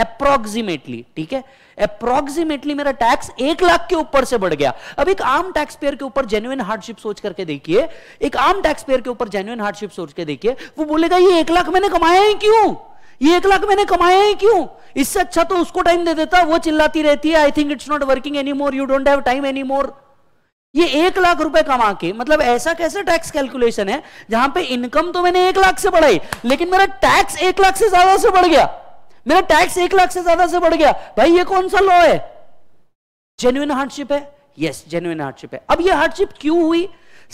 Speaker 2: Approximately ठीक है अप्रोक्सीमेटली मेरा टैक्स एक लाख के ऊपर से बढ़ गया अब एक आम टैक्स के ऊपर जेन्युन हार्डशिप सोच करके देखिए एक आम टैक्स के ऊपर जेन्युन हार्डशिप सोच के देखिए वो बोलेगा ये एक लाख मैंने कमाया है क्यों ये एक लाख मैंने कमाया है क्यों इससे अच्छा तो उसको टाइम दे देता वो चिल्लाती रहती है I think it's not working any more you don't have time any more ये एक लाख रुपए कमा के मतलब ऐसा कैसे टैक्स कैलकुलेशन है जहां पे इनकम तो मैंने एक लाख से बढ़ाई लेकिन मेरा टैक्स एक लाख से ज्यादा से बढ़ गया मेरा टैक्स एक लाख से ज्यादा से बढ़ गया भाई ये कौन सा लॉ है जेन्युन हार्डशिप है यस जेन्युन हार्डशिप है अब ये हार्डशिप क्यों हुई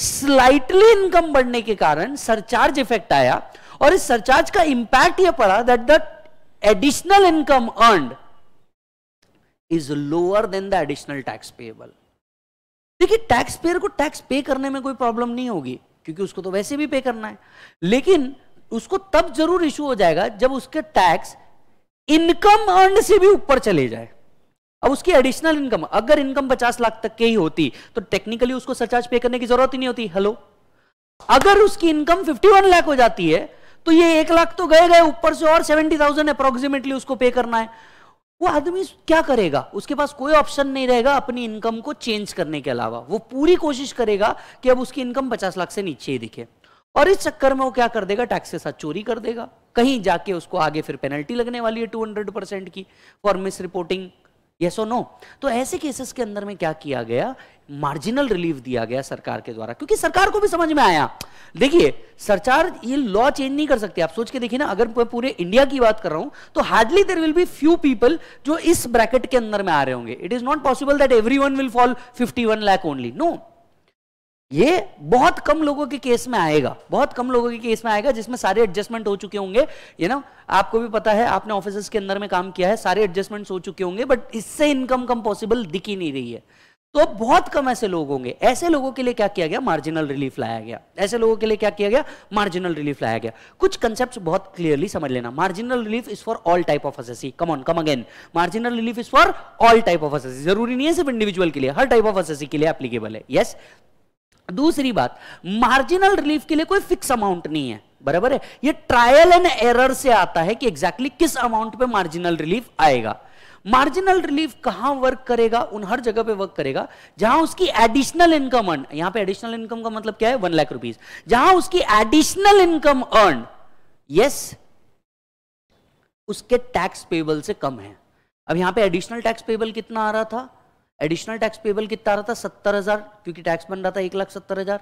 Speaker 2: स्लाइटली इनकम बढ़ने के कारण सरचार्ज इफेक्ट आया और इस सरचार्ज का इंपैक्ट यह पड़ा that the additional income earn is lower than the additional tax payable देखिए टैक्स पेयर को टैक्स पे करने में कोई प्रॉब्लम नहीं होगी क्योंकि उसको तो वैसे भी पे करना है लेकिन उसको तब जरूर इश्यू हो जाएगा जब उसके टैक्स इनकम अर्न से भी ऊपर चले जाए अब उसकी एडिशनल इनकम अगर इनकम 50 लाख तक के ही होती तो टेक्निकली उसको सरचार्ज पे करने की जरूरत ही नहीं होती हेलो अगर उसकी इनकम 51 लाख हो जाती है तो ये एक लाख तो गए गए ऊपर से और 70,000 अप्रोक्सीमेटली उसको पे करना है वो आदमी क्या करेगा उसके पास कोई ऑप्शन नहीं रहेगा अपनी इनकम को चेंज करने के अलावा वो पूरी कोशिश करेगा कि अब उसकी इनकम पचास लाख से नीचे ही दिखे और इस चक्कर में वो क्या कर देगा टैक्स के साथ चोरी कर देगा कहीं जाके उसको आगे फिर पेनल्टी लगने वाली है टू हंड्रेड परसेंट की फॉर मिस रिपोर्टिंग यस और नो तो ऐसे केसेस के अंदर में क्या किया गया मार्जिनल रिलीफ दिया गया सरकार के द्वारा क्योंकि सरकार को भी समझ में आया देखिए सरकार ये लॉ चेंज नहीं कर सकती आप सोच के देखिए ना अगर मैं पूरे इंडिया की बात कर रहा हूं तो hardly there will be few people जो इस ब्रैकेट के अंदर में आ रहे होंगे it is not possible that every will fall fifty one lakh only no ये बहुत कम लोगों के केस में आएगा बहुत कम लोगों के केस में आएगा जिसमें सारे एडजस्टमेंट हो चुके होंगे यू नो आपको भी पता है आपने ऑफिस के अंदर में काम किया है सारे एडजस्टमेंट्स हो चुके होंगे बट इससे इनकम कम पॉसिबल दिख ही नहीं रही है तो बहुत कम ऐसे लोग होंगे ऐसे लोगों के लिए क्या किया गया मार्जिनल रिलीफ लाया गया ऐसे लोगों के लिए क्या किया गया मार्जिनल रिलीफ लाया गया कुछ कंसेप्ट बहुत क्लियरली समझ लेना marginal relief is for all type of assessee come on come again marginal relief is for all type of assessee जरूरी नहीं है सिर्फ इंडिविजुअल के लिए हर टाइप ऑफ एसएससी के लिए एप्लीकेबल है यस yes? दूसरी बात मार्जिनल रिलीफ के लिए कोई फिक्स अमाउंट नहीं है बराबर है ये ट्रायल एंड एरर से आता है कि एग्जैक्टली exactly किस अमाउंट पे मार्जिनल रिलीफ आएगा मार्जिनल रिलीफ कहां वर्क करेगा उन हर जगह पे वर्क करेगा जहां उसकी एडिशनल इनकम अर्न यहां पे एडिशनल इनकम का मतलब क्या है वन लाख रुपीज जहां उसकी एडिशनल इनकम अर्न यस उसके टैक्स पेबल से कम है अब यहां पे एडिशनल टैक्स पेबल कितना आ रहा था एडिशनल टैक्स पेबल कितना आ रहा था सत्तर हजार क्योंकि टैक्स बन रहा था एक लाख सत्तर हजार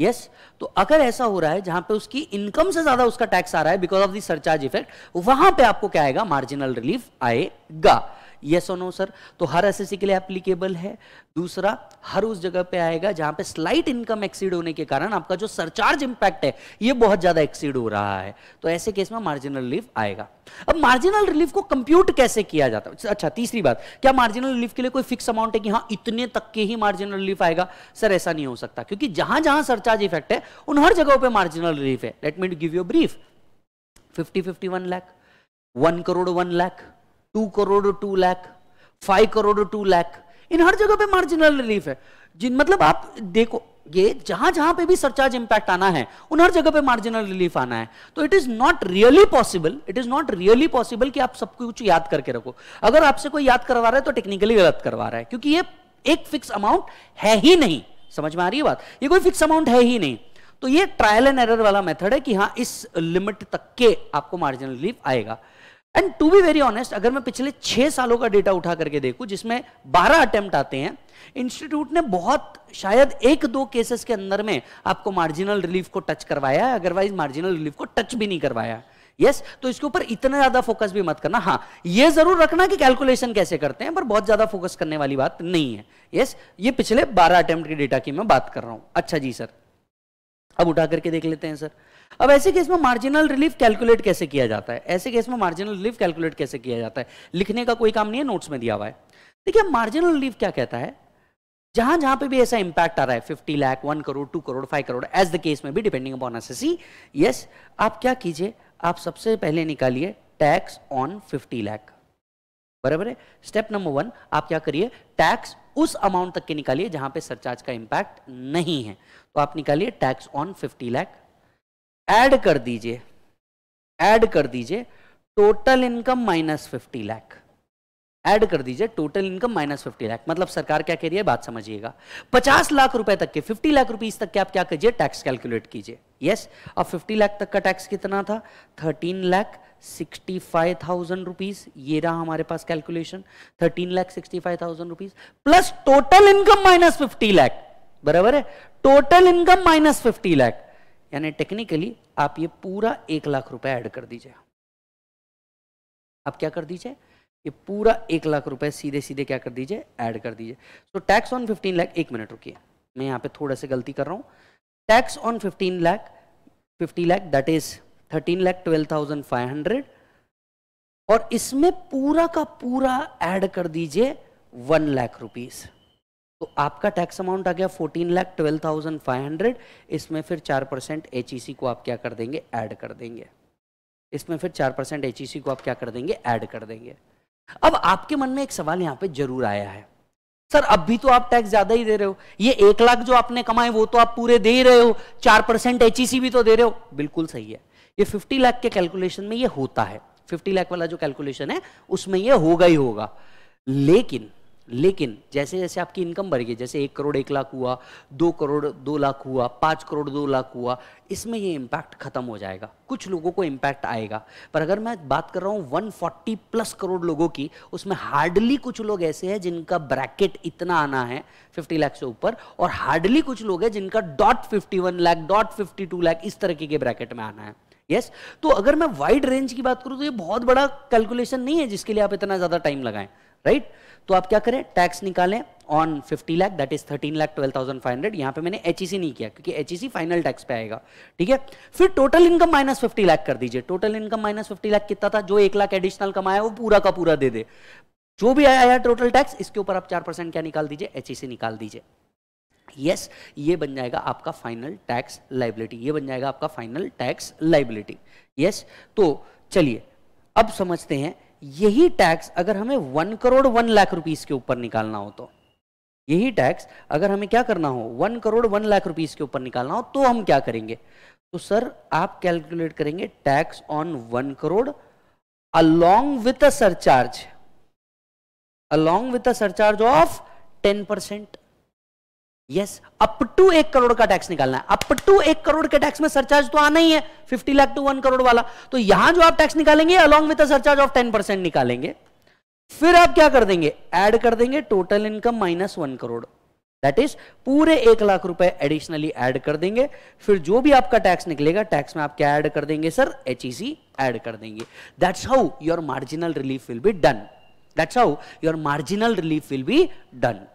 Speaker 2: यस तो अगर ऐसा हो रहा है जहां पे उसकी इनकम से ज्यादा उसका टैक्स आ रहा है बिकॉज ऑफ दर्चार्ज सरचार्ज इफेक्ट वहां पे आपको क्या आएगा मार्जिनल रिलीफ आएगा यस और नो सर तो हर एस के लिए एप्लीकेबल है दूसरा हर उस जगह पे आएगा जहां पे स्लाइट इनकम एक्सीड होने के कारण आपका जो सरचार्ज इंपैक्ट है ये बहुत ज्यादा एक्सीड हो रहा है तो ऐसे केस में मार्जिनल रिलीफ आएगा अब मार्जिनल रिलीफ को कंप्यूट कैसे किया जाता है अच्छा तीसरी बात क्या मार्जिनल रिलीफ के लिए कोई फिक्स अमाउंट है कि हाँ इतने तक के ही मार्जिनल रिलीफ आएगा सर ऐसा नहीं हो सकता क्योंकि जहां जहां सरचार्ज इफेक्ट है उन हर जगह पर मार्जिनल रिलीफ है let me give you brief fifty fifty one lakh one crore one lakh two crore two lakh five crore two lakh इन हर जगह पे मार्जिनल रिलीफ है जिन मतलब आप देखो ये जहां जहां पे भी सरचार्ज इंपैक्ट आना है उन हर जगह पे मार्जिनल रिलीफ आना है तो it is not really possible it is not really possible कि आप सब कुछ याद करके रखो अगर आपसे कोई याद करवा रहा है तो टेक्निकली गलत करवा रहा है क्योंकि ये एक फिक्स अमाउंट है ही नहीं समझ में आ रही है बात ये कोई फिक्स अमाउंट है ही नहीं तो ये ट्रायल एंड एरर वाला मेथड है कि हाँ इस लिमिट तक के आपको मार्जिनल रिलीफ आएगा and to be very honest अगर मैं पिछले छह सालों का डेटा उठा करके देखूं जिसमें बारह अटेम्प्ट आते हैं इंस्टीट्यूट ने बहुत शायद एक दो केसेस के अंदर में आपको मार्जिनल रिलीफ को टच करवाया है अदरवाइज मार्जिनल रिलीफ को टच भी नहीं करवाया यस yes, तो इसके ऊपर इतना ज्यादा फोकस भी मत करना हाँ ये जरूर रखना कि कैलकुलेशन कैसे करते हैं पर बहुत ज्यादा फोकस करने वाली बात नहीं है यस yes, ये पिछले बारह अटेम्प्ट के डेटा की मैं बात कर रहा हूं अच्छा जी सर अब उठा करके देख लेते हैं सर अब ऐसे केस में मार्जिनल रिलीफ कैलकुलेट कैसे किया जाता है ऐसे केस में मार्जिनल रिलीफ कैलकुलेट कैसे किया जाता है लिखने का कोई काम नहीं है नोट्स में दिया हुआ है देखिए मार्जिनल रिलीफ क्या कहता है जहां जहां पे भी ऐसा इंपैक्ट आ रहा है fifty lakh one crore two crore five crore as the case में भी डिपेंडिंग अपॉन एसएससी यस आप क्या कीजिए आप सबसे पहले निकालिए टैक्स ऑन फिफ्टी लैख बराबर है स्टेप नंबर वन आप क्या करिए टैक्स उस अमाउंट तक के निकालिए जहां पे सरचार्ज का इंपैक्ट नहीं है तो आप निकालिए tax on fifty lakh add कर दीजिए ऐड कर दीजिए total income minus fifty lakh add कर दीजिए total income minus fifty lakh मतलब सरकार क्या कह रही है बात समझिएगा पचास लाख रुपए तक के फिफ्टी लाख रुपीज तक के आप क्या कीजिए टैक्स कैलकुलेट कीजिए यस अब फिफ्टी लाख तक का टैक्स कितना था thirteen lakh sixty five thousand rupees ये रहा हमारे पास calculation thirteen lakh sixty five thousand rupees plus total income minus fifty lakh बराबर है total income minus fifty lakh यानी टेक्निकली आप ये पूरा एक लाख रुपए ऐड कर दीजिए आप क्या कर दीजिए ये पूरा एक लाख रुपए सीधे सीधे क्या कर दीजिए ऐड कर दीजिए so tax on fifteen lakh एक मिनट रुकिए मैं यहाँ पे थोड़ा सा गलती कर रहा हूँ tax on fifteen lakh fifty lakh that is thirteen lakh twelve thousand five hundred और इसमें पूरा का पूरा ऐड कर दीजिए वन लाख रुपीज़ तो आपका टैक्स अमाउंट आ गया fourteen lakh twelve thousand five hundred इसमें फिर चार परसेंट एच e को आप क्या कर देंगे ऐड कर देंगे इसमें फिर चार परसेंट एच e को आप क्या कर देंगे ऐड कर देंगे अब आपके मन में एक सवाल यहाँ पे जरूर आया है सर अब भी तो आप टैक्स ज्यादा ही दे रहे हो ये एक लाख जो आपने कमाए वो तो आप पूरे दे ही रहे हो चार परसेंट एच e भी तो दे रहे हो बिल्कुल सही है ये फिफ्टी लाख के कैलकुलेशन में ये होता है फिफ्टी लाख वाला जो कैलकुलेशन है उसमें ये होगा ही होगा लेकिन लेकिन जैसे जैसे आपकी इनकम बढ़ गई जैसे एक करोड़ एक लाख हुआ दो करोड़ दो लाख हुआ पाँच करोड़ दो लाख हुआ इसमें ये इम्पैक्ट खत्म हो जाएगा कुछ लोगों को इम्पैक्ट आएगा पर अगर मैं बात कर रहा हूँ 140 प्लस करोड़ लोगों की उसमें हार्डली कुछ लोग ऐसे हैं जिनका ब्रैकेट इतना आना है फिफ्टी लाख से ऊपर और हार्डली कुछ लोग हैं जिनका dot fifty one lakh dot fifty two lakh इस तरीके के ब्रैकेट में आना है यस yes? तो अगर मैं वाइड रेंज की बात करूँ तो ये बहुत बड़ा कैलकुलेशन नहीं है जिसके लिए आप इतना ज़्यादा टाइम लगाएं राइट तो आप क्या करें टैक्स निकालें on 50 lakh that is 13 lakh 12,500 यहां पे मैंने एच e नहीं किया क्योंकि एच फाइनल टैक्स पे आएगा ठीक है फिर टोटल इनकम माइनस 50 लाख कर दीजिए टोटल इनकम माइनस 50 लाख कितना था जो एक लाख एडिशनल कमाया वो पूरा का पूरा दे दे जो भी आया है टोटल टैक्स इसके ऊपर आप चार क्या निकाल दीजिए एच e निकाल दीजिए यस yes, ये बन जाएगा आपका फाइनल टैक्स लाइबिलिटी ये बन जाएगा आपका फाइनल टैक्स लाइबिलिटी यस तो चलिए अब समझते हैं यही टैक्स अगर हमें one crore one lakh rupees के ऊपर निकालना हो तो यही टैक्स अगर हमें क्या करना हो one crore one lakh rupees के ऊपर निकालना हो तो हम क्या करेंगे तो सर आप कैलकुलेट करेंगे tax on one crore along with a surcharge along with a surcharge of ten percent yes up to एक करोड़ का टैक्स निकालना है अप टू एक करोड़ के टैक्स में सरचार्ज तो आना ही है fifty lakh to one crore वाला तो यहां जो आप टैक्स निकालेंगे along with surcharge of ten percent निकालेंगे फिर आप क्या कर देंगे ऐड कर देंगे total income minus one crore that is पूरे एक लाख रुपए एडिशनली ऐड कर देंगे फिर जो भी आपका टैक्स निकलेगा टैक्स में आप क्या ऐड कर देंगे सर एच ऐड कर देंगे that's how your marginal relief will be done that's how your marginal relief will be done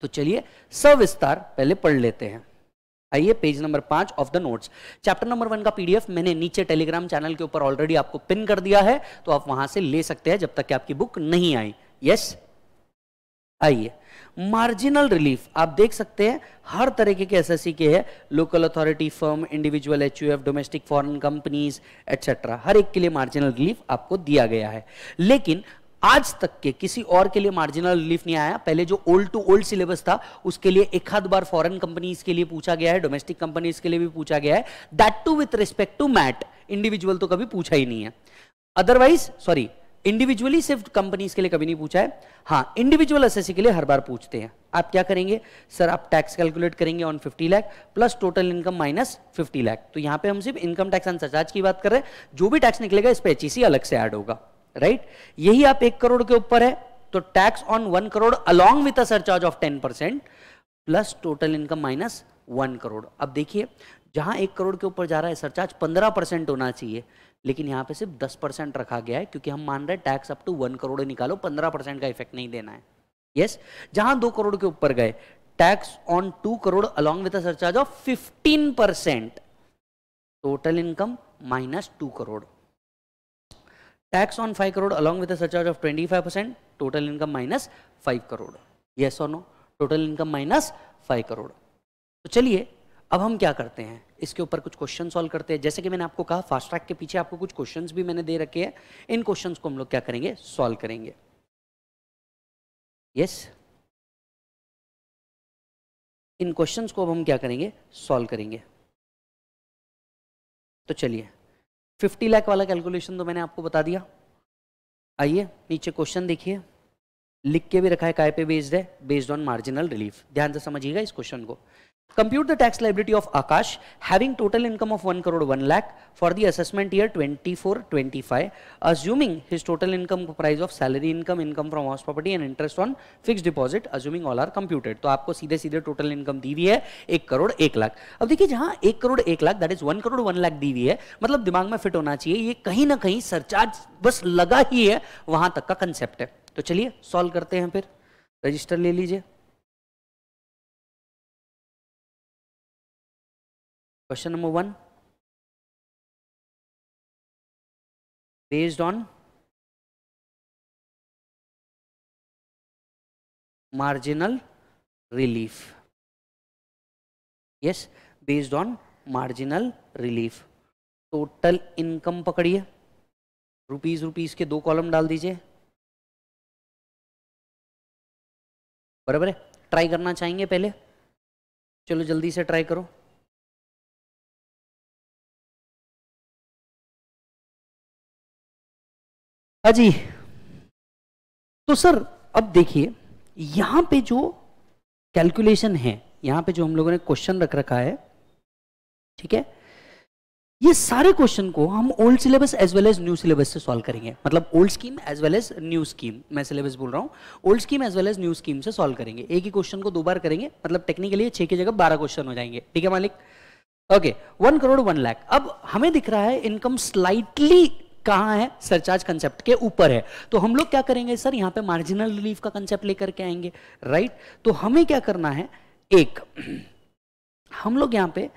Speaker 2: तो चलिए सविस्तार पहले पढ़ लेते हैं आइए पेज नंबर पांच of the notes chapter number one का पीडीएफ मैंने नीचे टेलीग्राम चैनल के ऊपर ऑलरेडी आपको पिन कर दिया है तो आप वहां से ले सकते हैं जब तक कि आपकी बुक नहीं आई यस आइए मार्जिनल रिलीफ आप देख सकते हैं हर तरीके के एसएससी के है local authority firm individual H domestic foreign companies etcetera हर एक के लिए मार्जिनल रिलीफ आपको दिया गया है लेकिन आज तक के किसी और के लिए मार्जिनल रिलीफ नहीं आया पहले जो ओल्ड टू ओल्ड सिलेबस था उसके लिए एक हद बार फॉरेन कंपनीज के लिए पूछा गया है डोमेस्टिक कंपनीज के लिए भी पूछा गया है that too with respect to MAT individual तो कभी पूछा ही नहीं है अदरवाइज सॉरी इंडिविजुअली सिर्फ कंपनीज के लिए कभी नहीं पूछा है हाँ इंडिविजुअल एसएससी के लिए हर बार पूछते हैं आप क्या करेंगे सर आप टैक्स कैलकुलेट करेंगे on 50 lakh plus total income minus 50 lakh तो यहां पे हम सिर्फ इनकम टैक्स एंड सचार्ज की बात कर रहे हैं जो भी टैक्स निकलेगा इस पर एचईसी e अलग से ऐड होगा राइट यही आप एक करोड़ के ऊपर है तो tax on one crore along with a surcharge of ten percent plus total income minus one crore अब देखिए जहां एक करोड़ के ऊपर जा रहा है सरचार्ज पंद्रह परसेंट होना चाहिए लेकिन यहां पे सिर्फ दस परसेंट रखा गया है क्योंकि हम मान रहे हैं tax up to one crore निकालो पंद्रह परसेंट का इफेक्ट नहीं देना है यस yes? जहां दो करोड़ के ऊपर गए tax on two crore along with surcharge of fifteen percent total income minus two crore tax on 5 crore along with a surcharge of 25% total income minus 5 crore yes or no total income minus 5 crore तो चलिए अब हम क्या करते हैं इसके ऊपर कुछ क्वेश्चन सॉल्व करते हैं जैसे कि मैंने आपको कहा फास्ट ट्रैक के पीछे आपको कुछ क्वेश्चन भी मैंने दे रखे हैं इन क्वेश्चन
Speaker 1: को हम लोग क्या करेंगे सॉल्व करेंगे यस yes? इन क्वेश्चन को अब हम क्या करेंगे सॉल्व करेंगे तो चलिए फिफ्टी लाख वाला कैलकुलेशन तो मैंने आपको बता दिया आइए नीचे क्वेश्चन देखिए लिख के भी रखा है काय पे बेस्ड है बेस्ड ऑन
Speaker 2: मार्जिनल रिलीफ ध्यान से समझिएगा इस क्वेश्चन को Compute the tax liability of Akash having total income of 1 crore 1 lakh for the assessment year 24-25 assuming his total income comprise of salary income, income from house property and interest on fixed deposit assuming all are computed. to aapko seedhe seedhe total income di hui hai 1 crore 1 lakh ab dekhiye jahan 1 crore 1 lakh that is 1 crore 1 lakh di hui hai matlab dimag mein fit hona chahiye ye kahin na kahin surcharge bas
Speaker 1: laga hi hai wahan tak ka concept hai to chaliye solve karte hain fir register le lijiye question number
Speaker 3: 1 based on marginal
Speaker 1: relief yes based on marginal relief total income पकड़िए रुपीज रुपीज के दो कॉलम डाल दीजिए बराबर है ट्राई करना चाहेंगे पहले चलो जल्दी से ट्राई करो अजी तो सर अब देखिए यहां पे जो कैलकुलेशन है यहां पे जो हम लोगों ने क्वेश्चन रख रखा है ठीक है
Speaker 2: ये सारे क्वेश्चन को हम old syllabus as well as new syllabus से सॉल्व करेंगे मतलब old scheme as well as new scheme मैं सिलेबस बोल रहा हूँ old scheme as well as new scheme से सॉल्व करेंगे एक ही क्वेश्चन को दो बार करेंगे मतलब टेक्निकली छह की जगह बारह क्वेश्चन हो जाएंगे ठीक है मालिक okay one crore one lakh अब हमें दिख रहा है इनकम स्लाइटली कहाँ है सरचार्ज कंसेप्ट के ऊपर है तो हम लोग क्या करेंगे सर यहाँ पे मार्जिनल रिलीफ का कंसेप्ट लेकर के आएंगे राइट तो हमें क्या करना है एक हम लोग यहाँ पे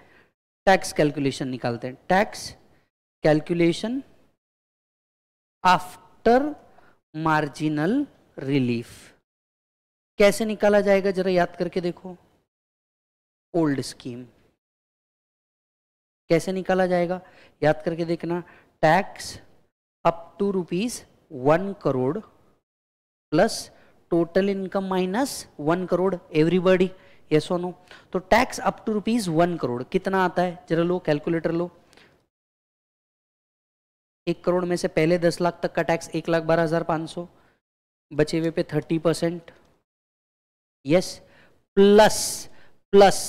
Speaker 2: टैक्स
Speaker 1: कैलकुलेशन निकालते हैं tax calculation after marginal relief कैसे निकाला जाएगा जरा याद करके देखो ओल्ड स्कीम कैसे निकाला जाएगा याद करके देखना tax up to rupees
Speaker 2: one crore plus total income minus one crore everybody ये or तो tax up to rupees one crore कितना आता है जरा लो
Speaker 1: कैलकुलेटर लो एक करोड़ में से पहले दस लाख तक का टैक्स एक लाख बारह हजार पांच सौ बचे हुए पे thirty percent yes
Speaker 2: plus plus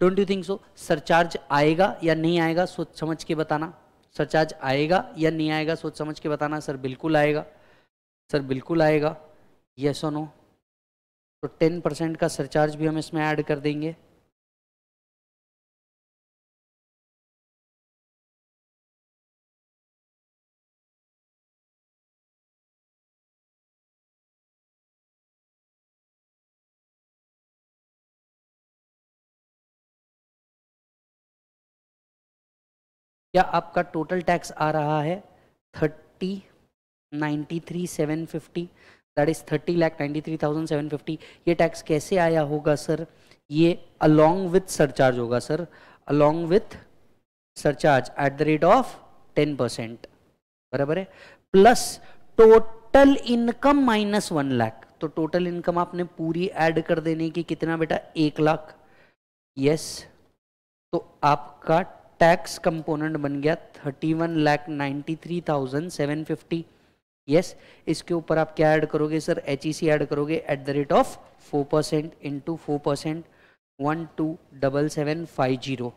Speaker 2: don't you think so surcharge आएगा या नहीं आएगा सोच समझ के बताना सरचार्ज आएगा या नहीं आएगा सोच समझ के बताना सर बिल्कुल आएगा
Speaker 1: सर बिल्कुल आएगा यस और नो तो टेन परसेंट का सरचार्ज भी हम इसमें ऐड कर देंगे
Speaker 2: क्या आपका टोटल टैक्स आ रहा है thirty ninety three seven fifty that is thirty lakh ninety three thousand seven fifty ये टैक्स कैसे आया होगा सर ये अलॉन्ग विथ सरचार्ज होगा sir along with surcharge at the rate of ten percent बराबर है plus total income minus one lakh तो टोटल इनकम आपने पूरी ऐड कर देने की कितना बेटा एक लाख यस yes. तो आपका टैक्स कंपोनेंट बन गया thirty one lakh ninety three thousand seven fifty yes इसके ऊपर आप क्या ऐड करोगे sir H E C add करोगे at the rate of four percent into four percent one two double seven five zero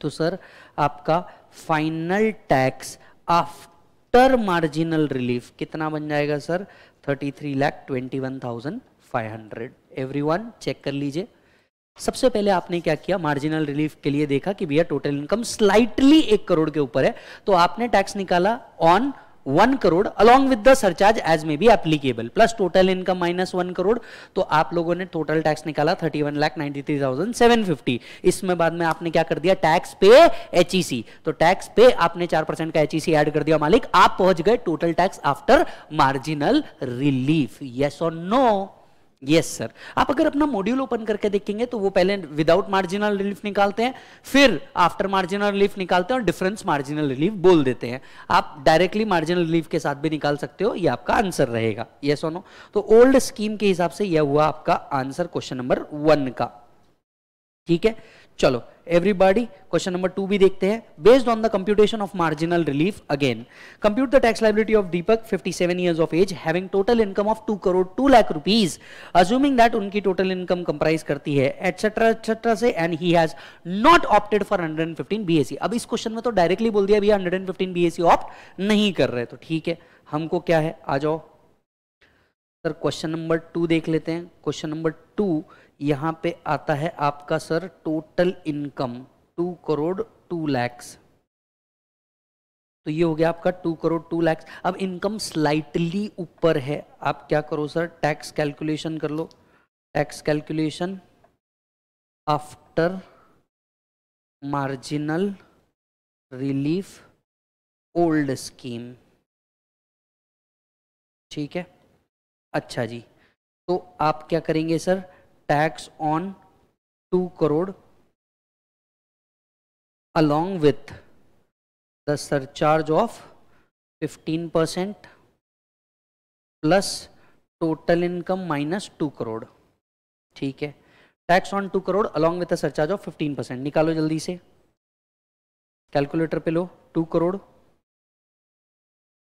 Speaker 2: तो सर आपका final tax after marginal relief कितना बन जाएगा sir thirty three lakh twenty one thousand five hundred everyone check कर लीजिए सबसे पहले आपने क्या किया मार्जिनल रिलीफ के लिए देखा कि भैया टोटल इनकम स्लाइटली एक करोड़ के ऊपर है तो आपने टैक्स निकाला on one crore along with the surcharge as may be applicable plus total income minus one crore तो आप लोगों ने टोटल टैक्स निकाला thirty one lakh ninety three thousand seven fifty इसमें बाद में आपने क्या कर दिया टैक्स पे एच e तो टैक्स पे आपने चार परसेंट का एच एड e कर दिया मालिक आप पहुंच गए total tax after marginal relief yes और नो यस सर आप अगर अपना मॉड्यूल ओपन करके देखेंगे तो वो पहले विदाउट मार्जिनल रिलीफ निकालते हैं फिर आफ्टर मार्जिनल रिलीफ निकालते हैं और डिफरेंस मार्जिनल रिलीफ बोल देते हैं आप डायरेक्टली मार्जिनल रिलीफ के साथ भी निकाल सकते हो ये आपका आंसर रहेगा यस और नो तो ओल्ड स्कीम के हिसाब से यह हुआ आपका आंसर क्वेश्चन नंबर वन का ठीक है चलो एवरीबॉडी क्वेश्चन नंबर टू भी देखते हैं based on the computation of marginal relief again compute the tax liability of Deepak 57 years of age having total income of two crore two lakh rupees assuming that उनकी टोटल इनकम कंप्राइज करती है एटसेट्रा एटसेट्रा से and he has not opted for 115 BSC अब इस क्वेश्चन में तो डायरेक्टली बोल दिया भैया 115 बीएससी ऑप्ट नहीं कर रहे तो ठीक है हमको क्या है आ जाओ सर क्वेश्चन नंबर टू देख लेते हैं क्वेश्चन नंबर टू यहाँ पे आता है आपका sir total income two crore two lakhs तो ये हो गया आपका टू करोड़ टू लैक्स अब इनकम स्लाइटली ऊपर है आप क्या करो सर टैक्स कैलकुलेशन कर लो tax
Speaker 1: calculation after marginal relief old scheme ठीक है अच्छा जी तो आप क्या करेंगे sir tax on 2 crore along with the surcharge of 15% plus total income minus two crore ठीक है tax on two crore along with surcharge of fifteen percent निकालो जल्दी से कैलकुलेटर पे लो टू करोड़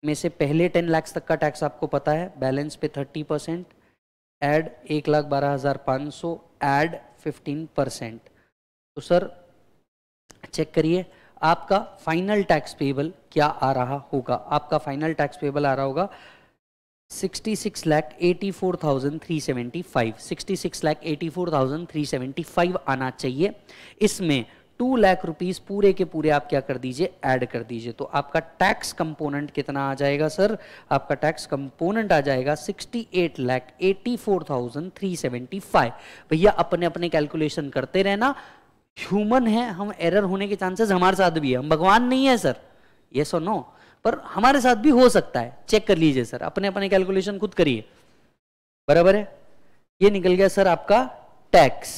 Speaker 1: में से पहले टेन
Speaker 2: लैक्स तक का टैक्स आपको पता है बैलेंस पे थर्टी परसेंट एड एक लाख बारह हज़ार पाँच सौ एड फिफ्टीन परसेंट तो सर चेक करिए आपका फाइनल टैक्स पेबल क्या आ रहा होगा आपका फाइनल टैक्स पेबल आ रहा होगा sixty six lakh eighty four thousand three seventy five sixty six lakh eighty four thousand three seventy five आना चाहिए इसमें टू लाख रुपीज पूरे के पूरे आप क्या कर दीजिए ऐड कर दीजिए तो आपका टैक्स कंपोनेंट कितना आ जाएगा सर आपका टैक्स कंपोनेंट आ जाएगा sixty eight lakh eighty four thousand three seventy five भैया अपने अपने कैलकुलेशन करते रहना ह्यूमन है हम एरर होने के चांसेस हमारे साथ भी है हम भगवान नहीं है सर ये सो नो पर हमारे साथ भी हो सकता है चेक कर
Speaker 1: लीजिए सर अपने अपने कैलकुलेशन खुद करिए बराबर है ये निकल गया सर आपका टैक्स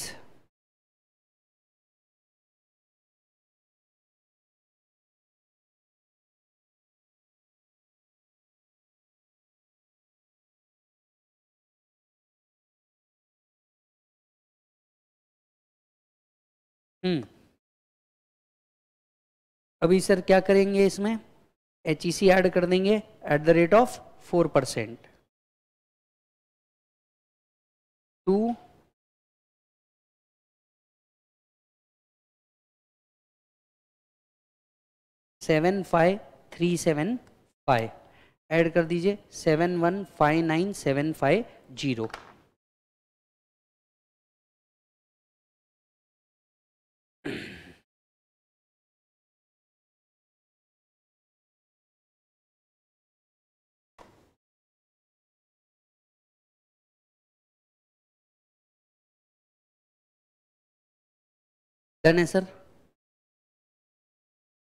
Speaker 1: हम्म। अभी सर क्या करेंगे इसमें एच ई सी एड कर देंगे at the rate of four percent two seven five three seven five add कर दीजिए seven one five nine seven five zero
Speaker 3: done है सर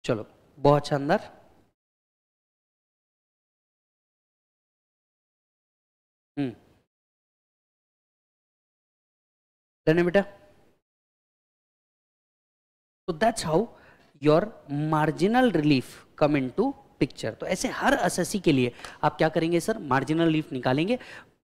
Speaker 3: चलो बहुत शानदार डन हम्म।
Speaker 1: है बेटा तो that's how your marginal relief come into picture तो ऐसे हर असेसी के लिए आप क्या
Speaker 2: करेंगे सर मार्जिनल रिलीफ निकालेंगे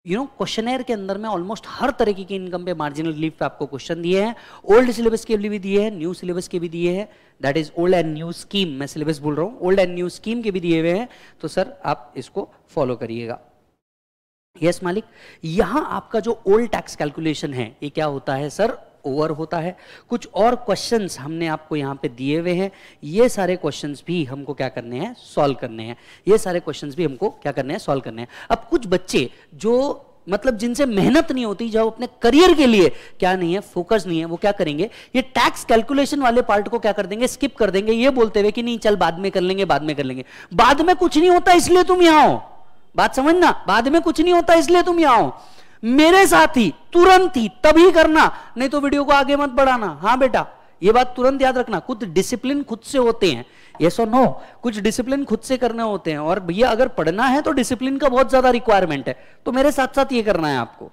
Speaker 2: यू नो क्वेश्चनर के अंदर में ऑलमोस्ट हर तरीके की इनकम पे मार्जिनल रिलीफ पे आपको क्वेश्चन दिए हैं ओल्ड सिलेबस के भी दिए हैं न्यू सिलेबस के भी दिए हैं that is old and new scheme मैं सिलेबस बोल रहा हूँ ओल्ड एंड न्यू स्कीम के भी दिए हुए हैं तो सर आप इसको फॉलो करिएगा यस yes, मालिक यहां आपका जो ओल्ड टैक्स कैलकुलेशन है ये क्या होता है सर ओवर होता है कुछ और क्वेश्चंस हमने आपको यहाँ पे दिए हुए हैं ये सारे क्वेश्चंस भी हमको क्या करने हैं सॉल्व करने हैं ये सारे क्वेश्चंस भी हमको क्या करने हैं सॉल्व करने हैं अब कुछ बच्चे जो मतलब जिनसे मेहनत नहीं होती जब अपने करियर के लिए क्या नहीं है फोकस नहीं है वो क्या करेंगे ये टैक्स कैलकुलेशन वाले पार्ट को क्या कर देंगे स्किप कर देंगे ये बोलते हुए कि नहीं चल बाद में कर लेंगे बाद में कर लेंगे बाद में कुछ नहीं होता इसलिए तुम यहां हो बात समझना बाद में कुछ नहीं होता इसलिए तुम यहां हो मेरे साथ ही तुरंत ही तभी करना नहीं तो वीडियो को आगे मत बढ़ाना हाँ बेटा ये बात तुरंत याद रखना कुछ डिसिप्लिन खुद से होते हैं ये सो नो कुछ डिसिप्लिन खुद से करने होते हैं और भैया अगर पढ़ना है तो डिसिप्लिन का बहुत ज्यादा रिक्वायरमेंट है तो मेरे साथ साथ ये करना है आपको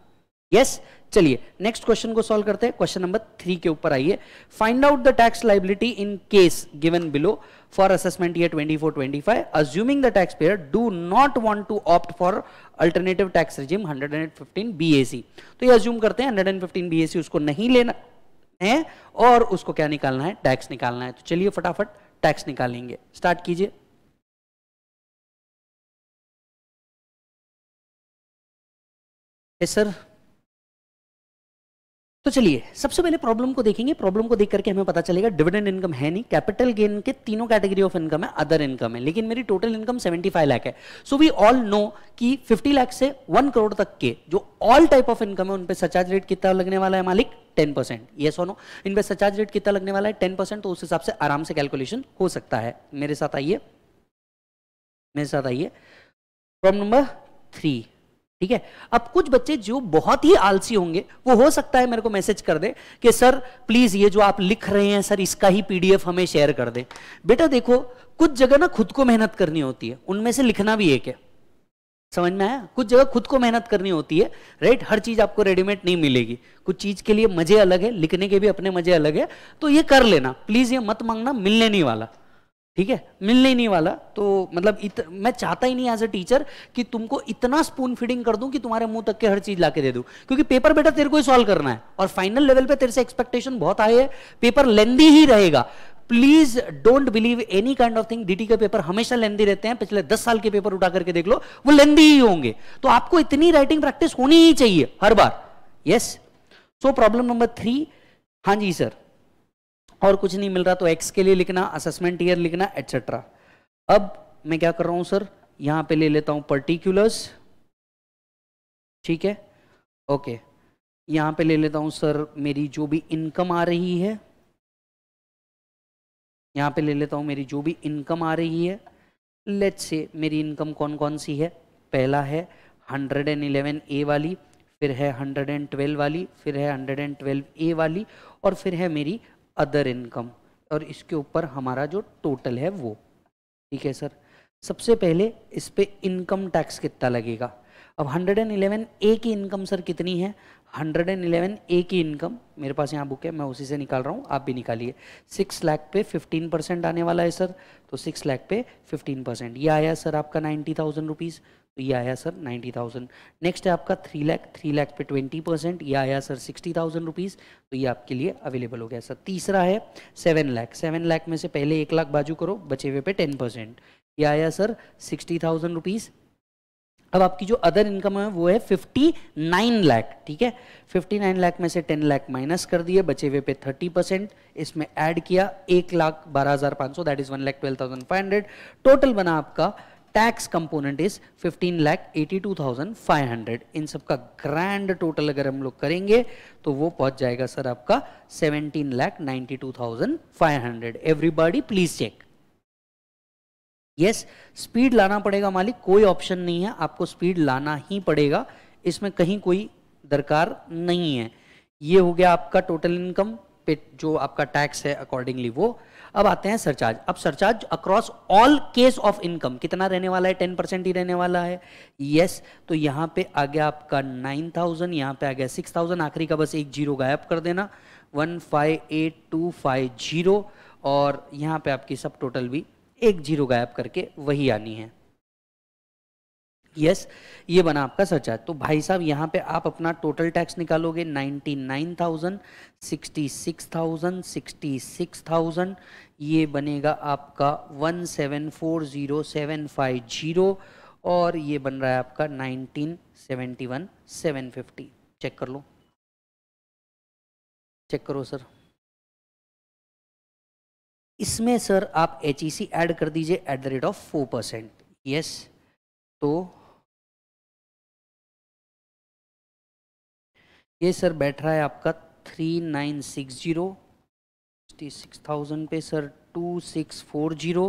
Speaker 2: यस चलिए नेक्स्ट क्वेश्चन को सॉल्व करते हैं क्वेश्चन नंबर थ्री के ऊपर आइए find out the tax liability in case given below for assessment year 24 25 assuming the tax payer do not want to opt for alternative tax regime 115 BAC तो ये अज्यूम करते हैं 115 बीएसी उसको नहीं लेना है और उसको क्या निकालना है टैक्स निकालना है तो चलिए फटाफट टैक्स निकालेंगे स्टार्ट कीजिए
Speaker 1: सर तो चलिए सबसे पहले प्रॉब्लम को देखेंगे प्रॉब्लम को देख करके हमें पता चलेगा डिविडेंड इनकम है नहीं कैपिटल
Speaker 2: गेन के तीनों कैटेगरी ऑफ इनकम है अदर इनकम है लेकिन मेरी टोटल इनकम 75 लाख है सो वी ऑल नो कि 50 लाख से 1 करोड़ तक के जो ऑल टाइप ऑफ इनकम है उन पर सचार्ज रेट कितना लगने वाला है मालिक 10% परसेंट येस और इन पर सचार्ज रेट कितना लगने वाला है टेन परसेंट तो उस हिसाब से आराम से कैलकुलेशन हो सकता है मेरे साथ आइए मेरे साथ आइए प्रॉब्लम नंबर थ्री ठीक है अब कुछ बच्चे जो बहुत ही आलसी होंगे वो हो सकता है मेरे को मैसेज कर दे कि सर प्लीज ये जो आप लिख रहे हैं सर इसका ही पीडीएफ हमें शेयर कर दे बेटा देखो कुछ जगह ना खुद को मेहनत करनी होती है उनमें से लिखना भी एक है समझ में आया कुछ जगह खुद को मेहनत करनी होती है राइट हर चीज आपको रेडीमेड नहीं मिलेगी कुछ चीज के लिए मजे अलग है लिखने के भी अपने मजे अलग है तो ये कर लेना प्लीज ये मत मांगना मिलने नहीं वाला ठीक है मिलने नहीं वाला तो मतलब इत, मैं चाहता ही नहीं एज अ टीचर कि तुमको इतना स्पून फीडिंग कर दूं कि तुम्हारे मुंह तक के हर चीज लाके दे दूं क्योंकि पेपर बेटा तेरे को ही सॉल्व करना है और फाइनल लेवल पे तेरे से एक्सपेक्टेशन बहुत हाई है पेपर लेंदी ही रहेगा please don't believe any kind of thing DT के पेपर हमेशा लेंदी रहते हैं पिछले दस साल के पेपर उठा करके देख लो वो लेंदी ही होंगे तो आपको इतनी राइटिंग प्रैक्टिस होनी ही चाहिए हर बार yes so problem number three हाँ जी सर और कुछ नहीं मिल रहा तो एक्स के लिए लिखना असेसमेंट ईयर लिखना एक्सेट्रा अब मैं क्या कर रहा हूँ सर यहाँ पे ले लेता हूँ पर्टिकुलर्स
Speaker 1: ठीक है ओके यहाँ पे ले लेता हूँ सर मेरी जो भी इनकम आ रही है यहाँ पे
Speaker 2: ले लेता हूँ मेरी जो भी इनकम आ रही है लेट्स से मेरी इनकम कौन कौन सी है पहला है 111 ए वाली फिर है 112 वाली फिर है 112 ए वाली और फिर है मेरी अदर इनकम और इसके ऊपर हमारा जो टोटल है वो ठीक है सर सबसे पहले इस पर इनकम टैक्स कितना लगेगा अब 111 ए की इनकम सर कितनी है 111 ए की इनकम मेरे पास यहाँ बुक है मैं उसी से निकाल रहा हूँ आप भी निकालिए सिक्स लाख पे 15 परसेंट आने वाला है सर तो सिक्स लाख पे 15 परसेंट यह आया सर आपका नाइन्टी थाउजेंड रुपीज़ तो ये आया सर नाइन्टी थाउजेंड नेक्स्ट है आपका थ्री लैख थ्री लैख पे ट्वेंटी परसेंट ये आया सर सिक्सटी थाउजेंड रुपीज़ तो ये आपके लिए अवेलेबल हो गया सर तीसरा है सेवन लैख सेवन लैख में से पहले एक लाख बाजू करो बचे हुए पे टेन परसेंट ये आया सर सिक्सटी थाउजेंड रुपीज़ अब आपकी जो अदर इनकम है वो है 59 लाख ठीक है 59 लाख में से 10 लाख माइनस कर दिए बचे हुए पे 30 परसेंट इसमें ऐड किया एक लाख बारह हज़ार पाँच सौ that is one lakh twelve thousand five hundred total बना आपका टैक्स कंपोनेंट इज 15 लाख 82,500 इन सब का ग्रैंड टोटल अगर हम लोग करेंगे तो वो पहुंच जाएगा सर आपका 17 lakh 92,500 everybody please check yes speed लाना पड़ेगा मालिक कोई ऑप्शन नहीं है आपको स्पीड लाना ही पड़ेगा इसमें कहीं कोई दरकार नहीं है ये हो गया आपका टोटल इनकम पे जो आपका टैक्स है अकॉर्डिंगली वो अब आते हैं सरचार्ज अब surcharge across all case of income कितना रहने वाला है टेन परसेंट ही रहने वाला है यस yes, तो यहाँ पे आ गया आपका नाइन थाउजेंड यहाँ पे आ गया सिक्स थाउजेंड आखिरी का बस एक जीरो गायब कर देना one five eight two five zero और यहाँ पे आपकी सब टोटल भी एक जीरो गायब करके वही आनी है यस ये बना आपका सरचार्ज तो भाई साहब यहाँ पे आप अपना टोटल टैक्स निकालोगे ninety nine thousand sixty six thousand sixty six thousand ये बनेगा आपका one seven four zero seven five zero और ये बन रहा
Speaker 1: है आपका nineteen seventy one seven fifty check कर लो चेक करो सर इसमें सर आप एच ई सी एड कर दीजिए at the rate of four percent yes तो ये सर बैठ रहा है आपका three nine six zero sixty six thousand पे sir two six
Speaker 2: four zero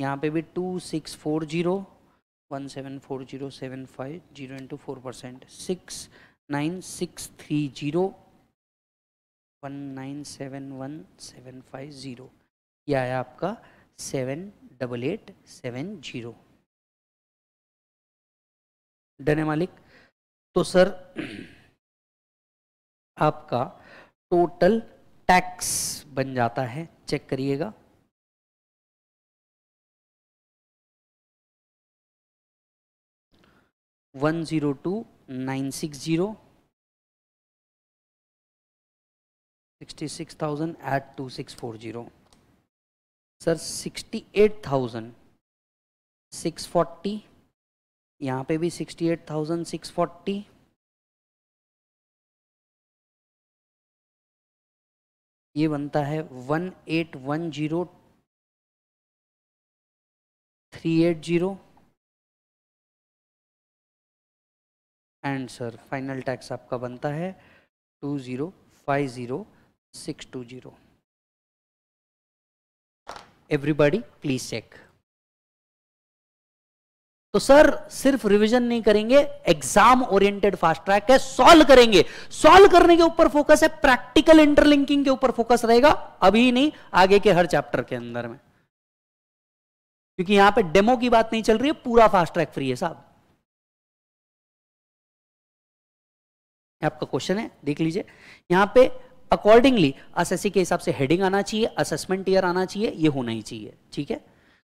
Speaker 2: यहाँ पे भी two six four zero one seven four zero seven five zero into four percent six nine six three zero
Speaker 1: one nine seven one seven five zero यह आया आपका seven double eight seven zero done मालिक तो सर आपका टोटल टैक्स बन जाता है चेक करिएगा one zero two nine six zero sixty six thousand eight two six four zero sir sixty eight thousand six forty यहाँ पे भी sixty eight thousand six forty ये बनता है one eight one zero
Speaker 3: three eight zero
Speaker 1: and sir final tax आपका बनता है two zero five zero six two zero everybody please check तो सर सिर्फ
Speaker 2: रिवीजन नहीं करेंगे एग्जाम ओरिएंटेड फास्ट ट्रैक है सॉल्व करेंगे सॉल्व करने के ऊपर फोकस है प्रैक्टिकल इंटरलिंकिंग के ऊपर फोकस रहेगा अभी नहीं आगे के हर चैप्टर के अंदर
Speaker 1: में क्योंकि यहां पे डेमो की बात नहीं चल रही है पूरा फास्ट ट्रैक फ्री है साहब आपका क्वेश्चन है देख लीजिए यहां पे अकॉर्डिंगली एसएससी के हिसाब से हेडिंग आना चाहिए असेसमेंट ईयर आना चाहिए ये
Speaker 2: होना ही चाहिए ठीक है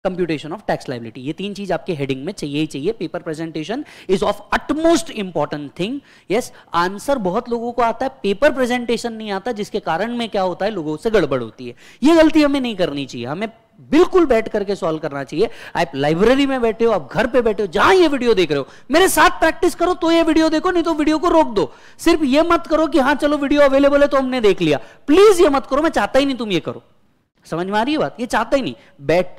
Speaker 2: कंप्यूटेशन ऑफ टैक्स लाइबिलिटी ये तीन चीज आपके हेडिंग में चाहिए ही चाहिए paper presentation is of utmost important thing yes answer बहुत लोगों को आता है पेपर प्रेजेंटेशन नहीं आता जिसके कारण में क्या होता है लोगों से गड़बड़ होती है ये गलती हमें नहीं करनी चाहिए हमें बिल्कुल बैठ करके सॉल्व करना चाहिए आप लाइब्रेरी में बैठे हो आप घर पे बैठे हो जहां ये वीडियो देख रहे हो मेरे साथ प्रैक्टिस करो तो ये वीडियो देखो नहीं तो वीडियो को रोक दो सिर्फ ये मत करो कि हाँ चलो वीडियो अवेलेबल है तो हमने देख लिया प्लीज ये मत करो मैं चाहता ही नहीं तुम ये करो समझ में आ रही है बात ये चाहता ही नहीं बैठ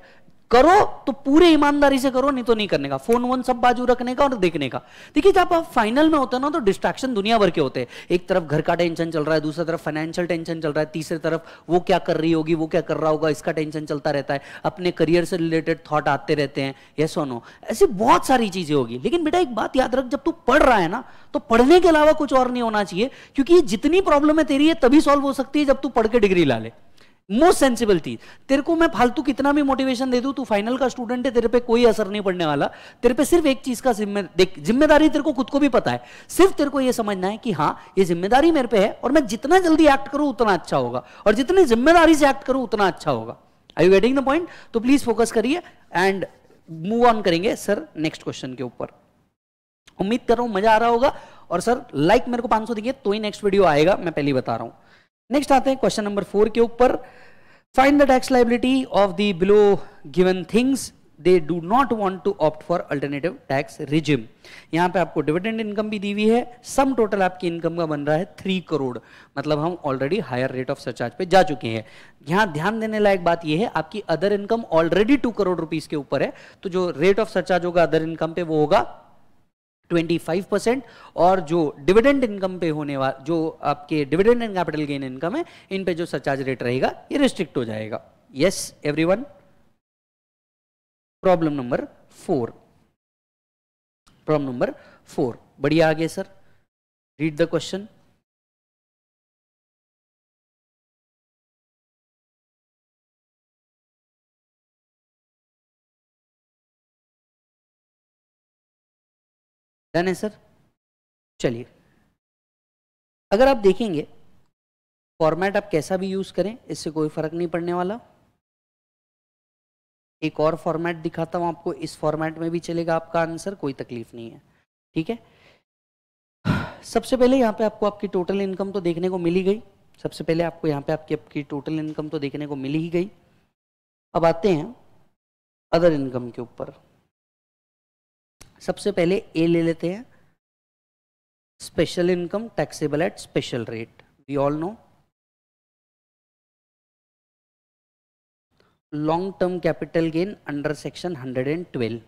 Speaker 2: करो तो पूरे ईमानदारी से करो नहीं तो नहीं करने का फोन वोन सब बाजू रखने का और देखने का देखिए जब आप फाइनल में होते हैं ना तो डिस्ट्रैक्शन दुनिया भर के होते हैं एक तरफ घर का टेंशन चल रहा है दूसरी तरफ फाइनेंशियल टेंशन चल रहा है तीसरी तरफ वो क्या कर रही होगी वो क्या कर रहा होगा इसका टेंशन चलता रहता है अपने करियर से रिलेटेड थॉट आते रहते हैं ये सोनो नो ऐसी बहुत सारी चीजें होगी लेकिन बेटा एक बात याद रख जब तू पढ़ रहा है ना तो पढ़ने के अलावा कुछ और नहीं होना चाहिए क्योंकि ये जितनी प्रॉब्लम है तेरी है तभी सॉल्व हो सकती है जब तू पढ़ के डिग्री ला ले मोस्ट सेंसिबल चीज तेरे को मैं फालतू कितना भी मोटिवेशन दे दू तू फाइनल का स्टूडेंट है तेरे पे कोई असर नहीं पड़ने वाला तेरे पे सिर्फ एक चीज का जिम्मेदारी तेरे को खुद को भी पता है सिर्फ तेरे को यह समझना है कि हाँ ये जिम्मेदारी मेरे पे है और मैं जितना जल्दी एक्ट करूं उतना अच्छा होगा और जितनी जिम्मेदारी से एक्ट करूं उतना अच्छा होगा I you getting the point तो प्लीज फोकस करिए एंड मूव ऑन करेंगे सर नेक्स्ट क्वेश्चन के ऊपर उम्मीद कर रहा हूं मजा आ रहा होगा और सर लाइक मेरे को 500 दिखे तो ही नेक्स्ट वीडियो आएगा मैं पहले बता रहा हूं नेक्स्ट आते हैं क्वेश्चन नंबर फोर के ऊपर find the tax liability of the below given things they do not want to opt for alternative tax regime यहाँ पे आपको डिविडेंड इनकम भी दी हुई है सम टोटल आपकी इनकम का बन रहा है थ्री करोड़ मतलब हम already higher rate of surcharge पे जा चुके हैं यहाँ ध्यान देने लायक बात यह है आपकी other income already two crore rupees के ऊपर है तो जो रेट ऑफ सरचार्ज होगा अदर इनकम पे वो होगा 25 परसेंट और जो डिविडेंड इनकम पे होने वाला जो आपके
Speaker 1: dividend and capital gain income है इन पे जो सरचार्ज रेट रहेगा ये रिस्ट्रिक्ट हो जाएगा yes everyone problem number four problem number four बढ़िया आगे sir read the question done है सर चलिए अगर आप देखेंगे फॉर्मेट आप कैसा भी यूज़ करें इससे कोई फ़र्क नहीं पड़ने वाला एक और फॉर्मेट दिखाता हूँ आपको इस फॉर्मेट में भी चलेगा आपका आंसर कोई तकलीफ
Speaker 2: नहीं है ठीक है सबसे पहले यहाँ पे आपको आपकी टोटल इनकम तो देखने
Speaker 1: को मिली गई सबसे पहले आपको यहाँ पे आपकी आपकी टोटल इनकम तो देखने को मिली ही गई अब आते हैं अदर इनकम के ऊपर सबसे पहले ए ले लेते हैं special income taxable at special rate we all know long term capital gain under section 112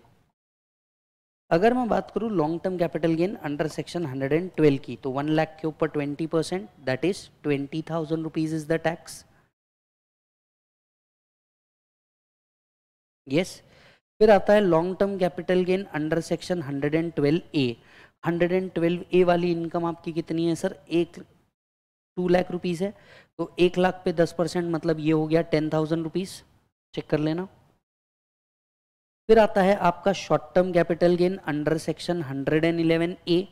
Speaker 1: अगर मैं बात करूं long term capital gain under section 112 की तो वन लाख के ऊपर 20 percent that is twenty thousand rupees is the tax yes फिर आता है long term capital gain under section
Speaker 2: 112 A 112 A वाली इनकम आपकी कितनी है सर एक टू लाख रुपीज़ है तो एक लाख पे दस परसेंट मतलब ये हो गया टेन थाउजेंड रुपीज़ चेक कर लेना फिर आता है आपका short term capital gain under section 111 A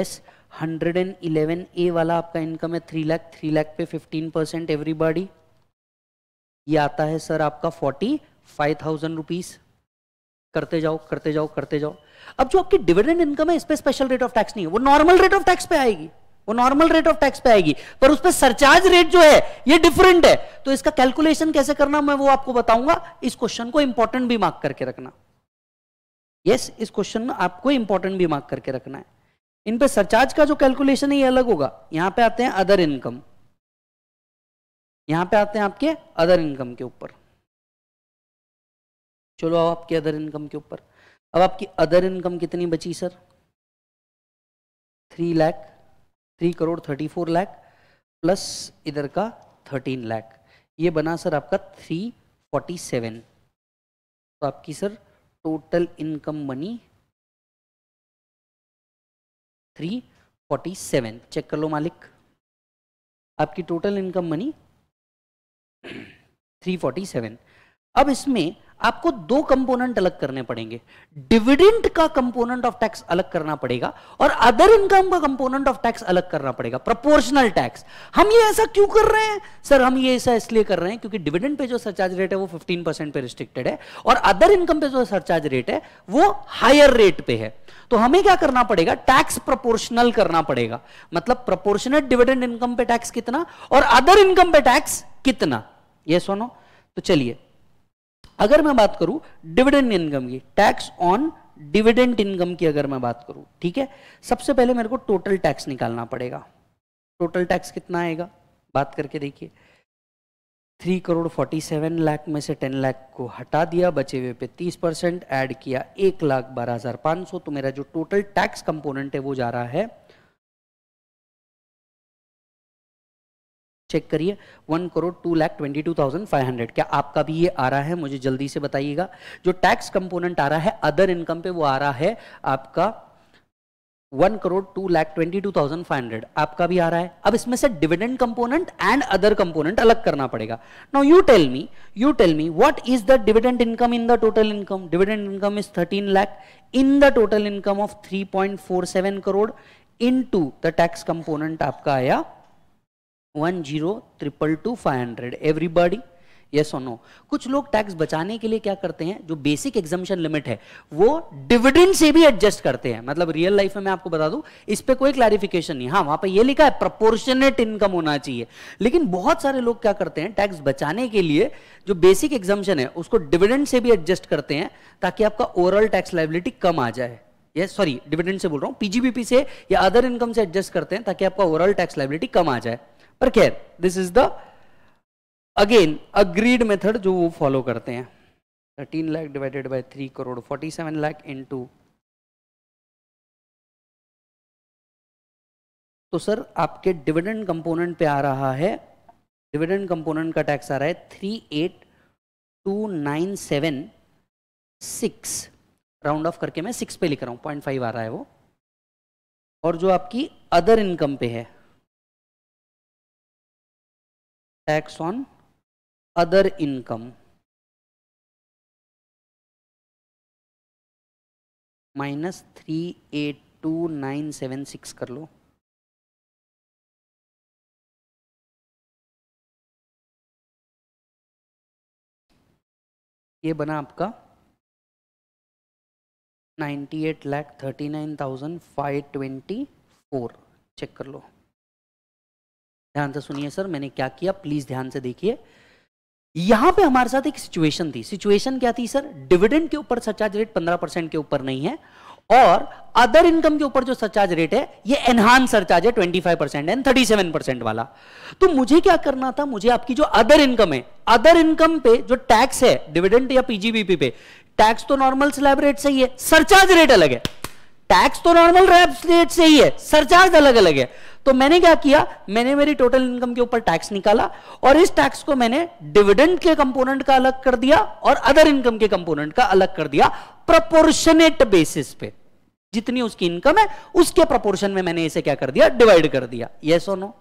Speaker 2: yes 111 A वाला आपका इनकम है थ्री लाख थ्री लाख पे फिफ्टीन परसेंट एवरीबॉडी ये आता है सर आपका फोर्टी फाइव थाउजेंड रुपीज़ करते जाओ करते जाओ करते जाओ अब जो आपकी डिविडेंड इनकम है इस पर स्पेशल रेट ऑफ टैक्स नहीं है वो नॉर्मल रेट ऑफ टैक्स पे आएगी वो नॉर्मल रेट ऑफ टैक्स पे आएगी पर उस पर सरचार्ज रेट जो है ये डिफरेंट है तो इसका कैलकुलेशन कैसे करना मैं वो आपको बताऊंगा इस क्वेश्चन को इंपॉर्टेंट भी मार्क करके रखना यस yes, इस क्वेश्चन में आपको इंपॉर्टेंट भी मार्क करके रखना है इन पे सरचार्ज का जो कैलकुलेशन है ये अलग होगा यहां पे आते हैं अदर
Speaker 1: इनकम यहां पे आते हैं आपके अदर इनकम के ऊपर चलो अब आपकी अदर इनकम के ऊपर अब आपकी अदर इनकम कितनी बची sir three lakh three crore thirty four lakh
Speaker 2: plus इधर का थर्टीन लैख ये बना सर आपका थ्री फोर्टी
Speaker 1: सेवन तो आपकी सर टोटल इनकम बनी थ्री फोर्टी सेवन चेक कर लो मालिक आपकी टोटल इनकम बनी थ्री फोर्टी सेवन
Speaker 2: अब इसमें आपको दो कंपोनेंट अलग करने पड़ेंगे डिविडेंड का कंपोनेंट ऑफ टैक्स अलग करना पड़ेगा और अदर इनकम का कंपोनेंट ऑफ टैक्स अलग करना पड़ेगा प्रोपोर्शनल टैक्स हम ये ऐसा क्यों कर रहे हैं सर हम ये ऐसा इसलिए कर रहे हैं क्योंकि डिविडेंड पे जो सरचार्ज रेट है वो 15 परसेंट पे रिस्ट्रिक्टेड है और अदर इनकम पे जो सरचार्ज रेट है वो हायर रेट पे है तो हमें क्या करना पड़ेगा टैक्स प्रोपोर्शनल करना पड़ेगा मतलब प्रपोर्शनल डिविडेंड इनकम पे टैक्स कितना और अदर इनकम पे टैक्स कितना ये सुनो तो चलिए अगर मैं बात करूं डिविडेंड इनकम की टैक्स ऑन डिविडेंड इनकम की अगर मैं बात करूं ठीक है सबसे पहले मेरे को टोटल टैक्स निकालना पड़ेगा टोटल टैक्स कितना आएगा बात करके देखिए three crore forty seven lakh में से टेन लाख को हटा दिया बचे हुए पे तीस परसेंट एड किया एक लाख बारह हजार पांच सौ तो मेरा
Speaker 1: जो टोटल टैक्स कंपोनेंट है वो जा रहा है चेक करिए one crore two lakh twenty two thousand five hundred क्या आपका भी ये आ
Speaker 2: रहा है मुझे जल्दी से बताइएगा जो टैक्स कंपोनेंट आ रहा है अदर इनकम पे वो आ रहा है आपका one crore two lakh twenty two thousand five hundred आपका भी आ रहा है अब इसमें से dividend component and other component अलग करना पड़ेगा now you tell me you tell me what is the dividend income in the total income dividend income is thirteen lakh in the total income of three point four seven crore into the tax component आपका आया one zero triple two five hundred everybody yes और नो कुछ लोग टैक्स बचाने के लिए क्या करते हैं जो बेसिक एग्जामेशन लिमिट है वो डिविडेंड से भी एडजस्ट करते हैं मतलब रियल लाइफ में मैं आपको बता दूं इस पर कोई क्लैरिफिकेशन नहीं हाँ वहां पर ये लिखा है प्रपोर्शनेट इनकम होना चाहिए लेकिन बहुत सारे लोग क्या करते हैं टैक्स बचाने के लिए जो बेसिक एग्जामेशन है उसको डिविडेंड से भी एडजस्ट करते हैं ताकि आपका ओवरऑल टैक्स लाइबिलिटी कम आ जाए ये सॉरी डिविडेंड से बोल रहा हूँ पीजीबीपी से या अदर इनकम से एडजस्ट करते हैं ताकि आपका ओवरऑल टैक्स लाइबिलिटी कम आ जाए पर खैर this is the again agreed method जो वो फॉलो
Speaker 1: करते हैं thirteen lakh divided by three crore forty seven lakh into तो सर आपके डिविडेंड कंपोनेंट पे आ रहा है डिविडेंड कंपोनेंट का टैक्स आ रहा है three eight two nine seven six round off करके मैं सिक्स पे लिख रहा हूँ पॉइंट फाइव आ रहा है वो और जो आपकी अदर इनकम पे है tax on other income
Speaker 3: minus three eight two nine seven six कर लो
Speaker 1: ये बना आपका ninety eight lakh thirty nine thousand five twenty four check कर लो
Speaker 2: ध्यान से सुनिए सर मैंने क्या किया प्लीज ध्यान से देखिए यहां पे हमारे साथ एक सिचुएशन थी सिचुएशन क्या थी सर डिविडेंड के ऊपर सरचार्ज रेट 15 परसेंट के ऊपर नहीं है और अदर इनकम के ऊपर जो सचार्ज रेट है ये एनहांस सरचार्ज है 25 परसेंट एंड सेवन परसेंट वाला तो मुझे क्या करना था मुझे आपकी जो अदर इनकम है अदर इनकम पे जो टैक्स है डिविडेंट या पीजीबीपी पे टैक्स तो नॉर्मल स्लैब रेट सही है सरचार्ज रेट अलग है टैक्स तो नॉर्मल रेट से ही है सरचार्ज अलग अलग है तो मैंने क्या किया मैंने मेरी टोटल इनकम के ऊपर टैक्स निकाला और इस टैक्स को मैंने डिविडेंड के कंपोनेंट का अलग कर दिया और अदर इनकम के कंपोनेंट का अलग कर दिया प्रपोर्शनेट बेसिस पे जितनी उसकी इनकम है उसके प्रपोर्शन में मैंने इसे क्या कर दिया डिवाइड कर दिया यस और नो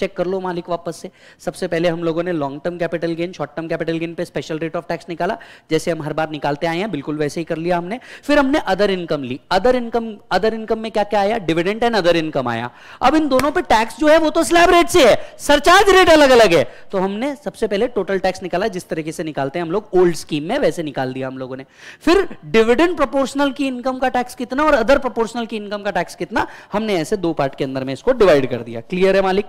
Speaker 2: चेक कर लो मालिक वापस से सबसे पहले हम लोगों ने long term capital gain short term capital gain पे स्पेशल रेट ऑफ टैक्स निकाला जैसे हम हर बार निकालते आए हैं बिल्कुल वैसे ही कर लिया हमने फिर हमने अदर इनकम ली अदर इनकम अदर इनकम में क्या क्या आया डिविडेंट एंड अदर इनकम आया अब इन दोनों पे टैक्स जो है वो तो स्लैब रेट से है सरचार्ज रेट अलग अलग है तो हमने सबसे पहले टोटल टैक्स निकाला जिस तरीके से निकालते हैं हम लोग ओल्ड स्कीम में वैसे निकाल दिया हम लोगों ने फिर डिविडेंड प्रोपोर्शनल की इनकम का टैक्स कितना और अदर प्रोपोर्शनल की इनकम का टैक्स कितना हमने ऐसे दो पार्ट के अंदर में इसको डिवाइड कर दिया क्लियर है मालिक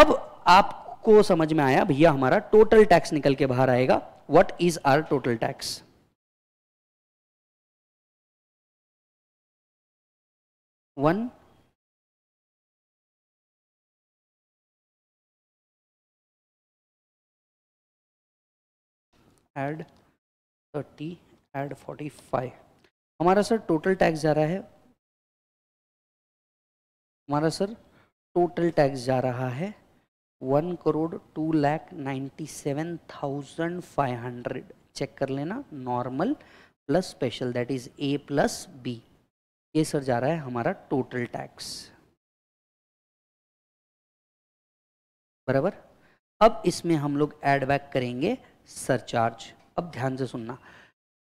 Speaker 1: अब आपको समझ में आया भैया हमारा टोटल टैक्स निकल के बाहर आएगा what is our total tax
Speaker 3: one add
Speaker 1: thirty add forty five हमारा सर टोटल टैक्स जा रहा है हमारा सर टोटल टैक्स जा रहा है one crore two lakh ninety seven thousand five hundred check कर लेना normal plus special that is A plus B ये सर जा रहा है हमारा टोटल टैक्स बराबर अब इसमें हम लोग एड बैक करेंगे सरचार्ज
Speaker 2: अब ध्यान से सुनना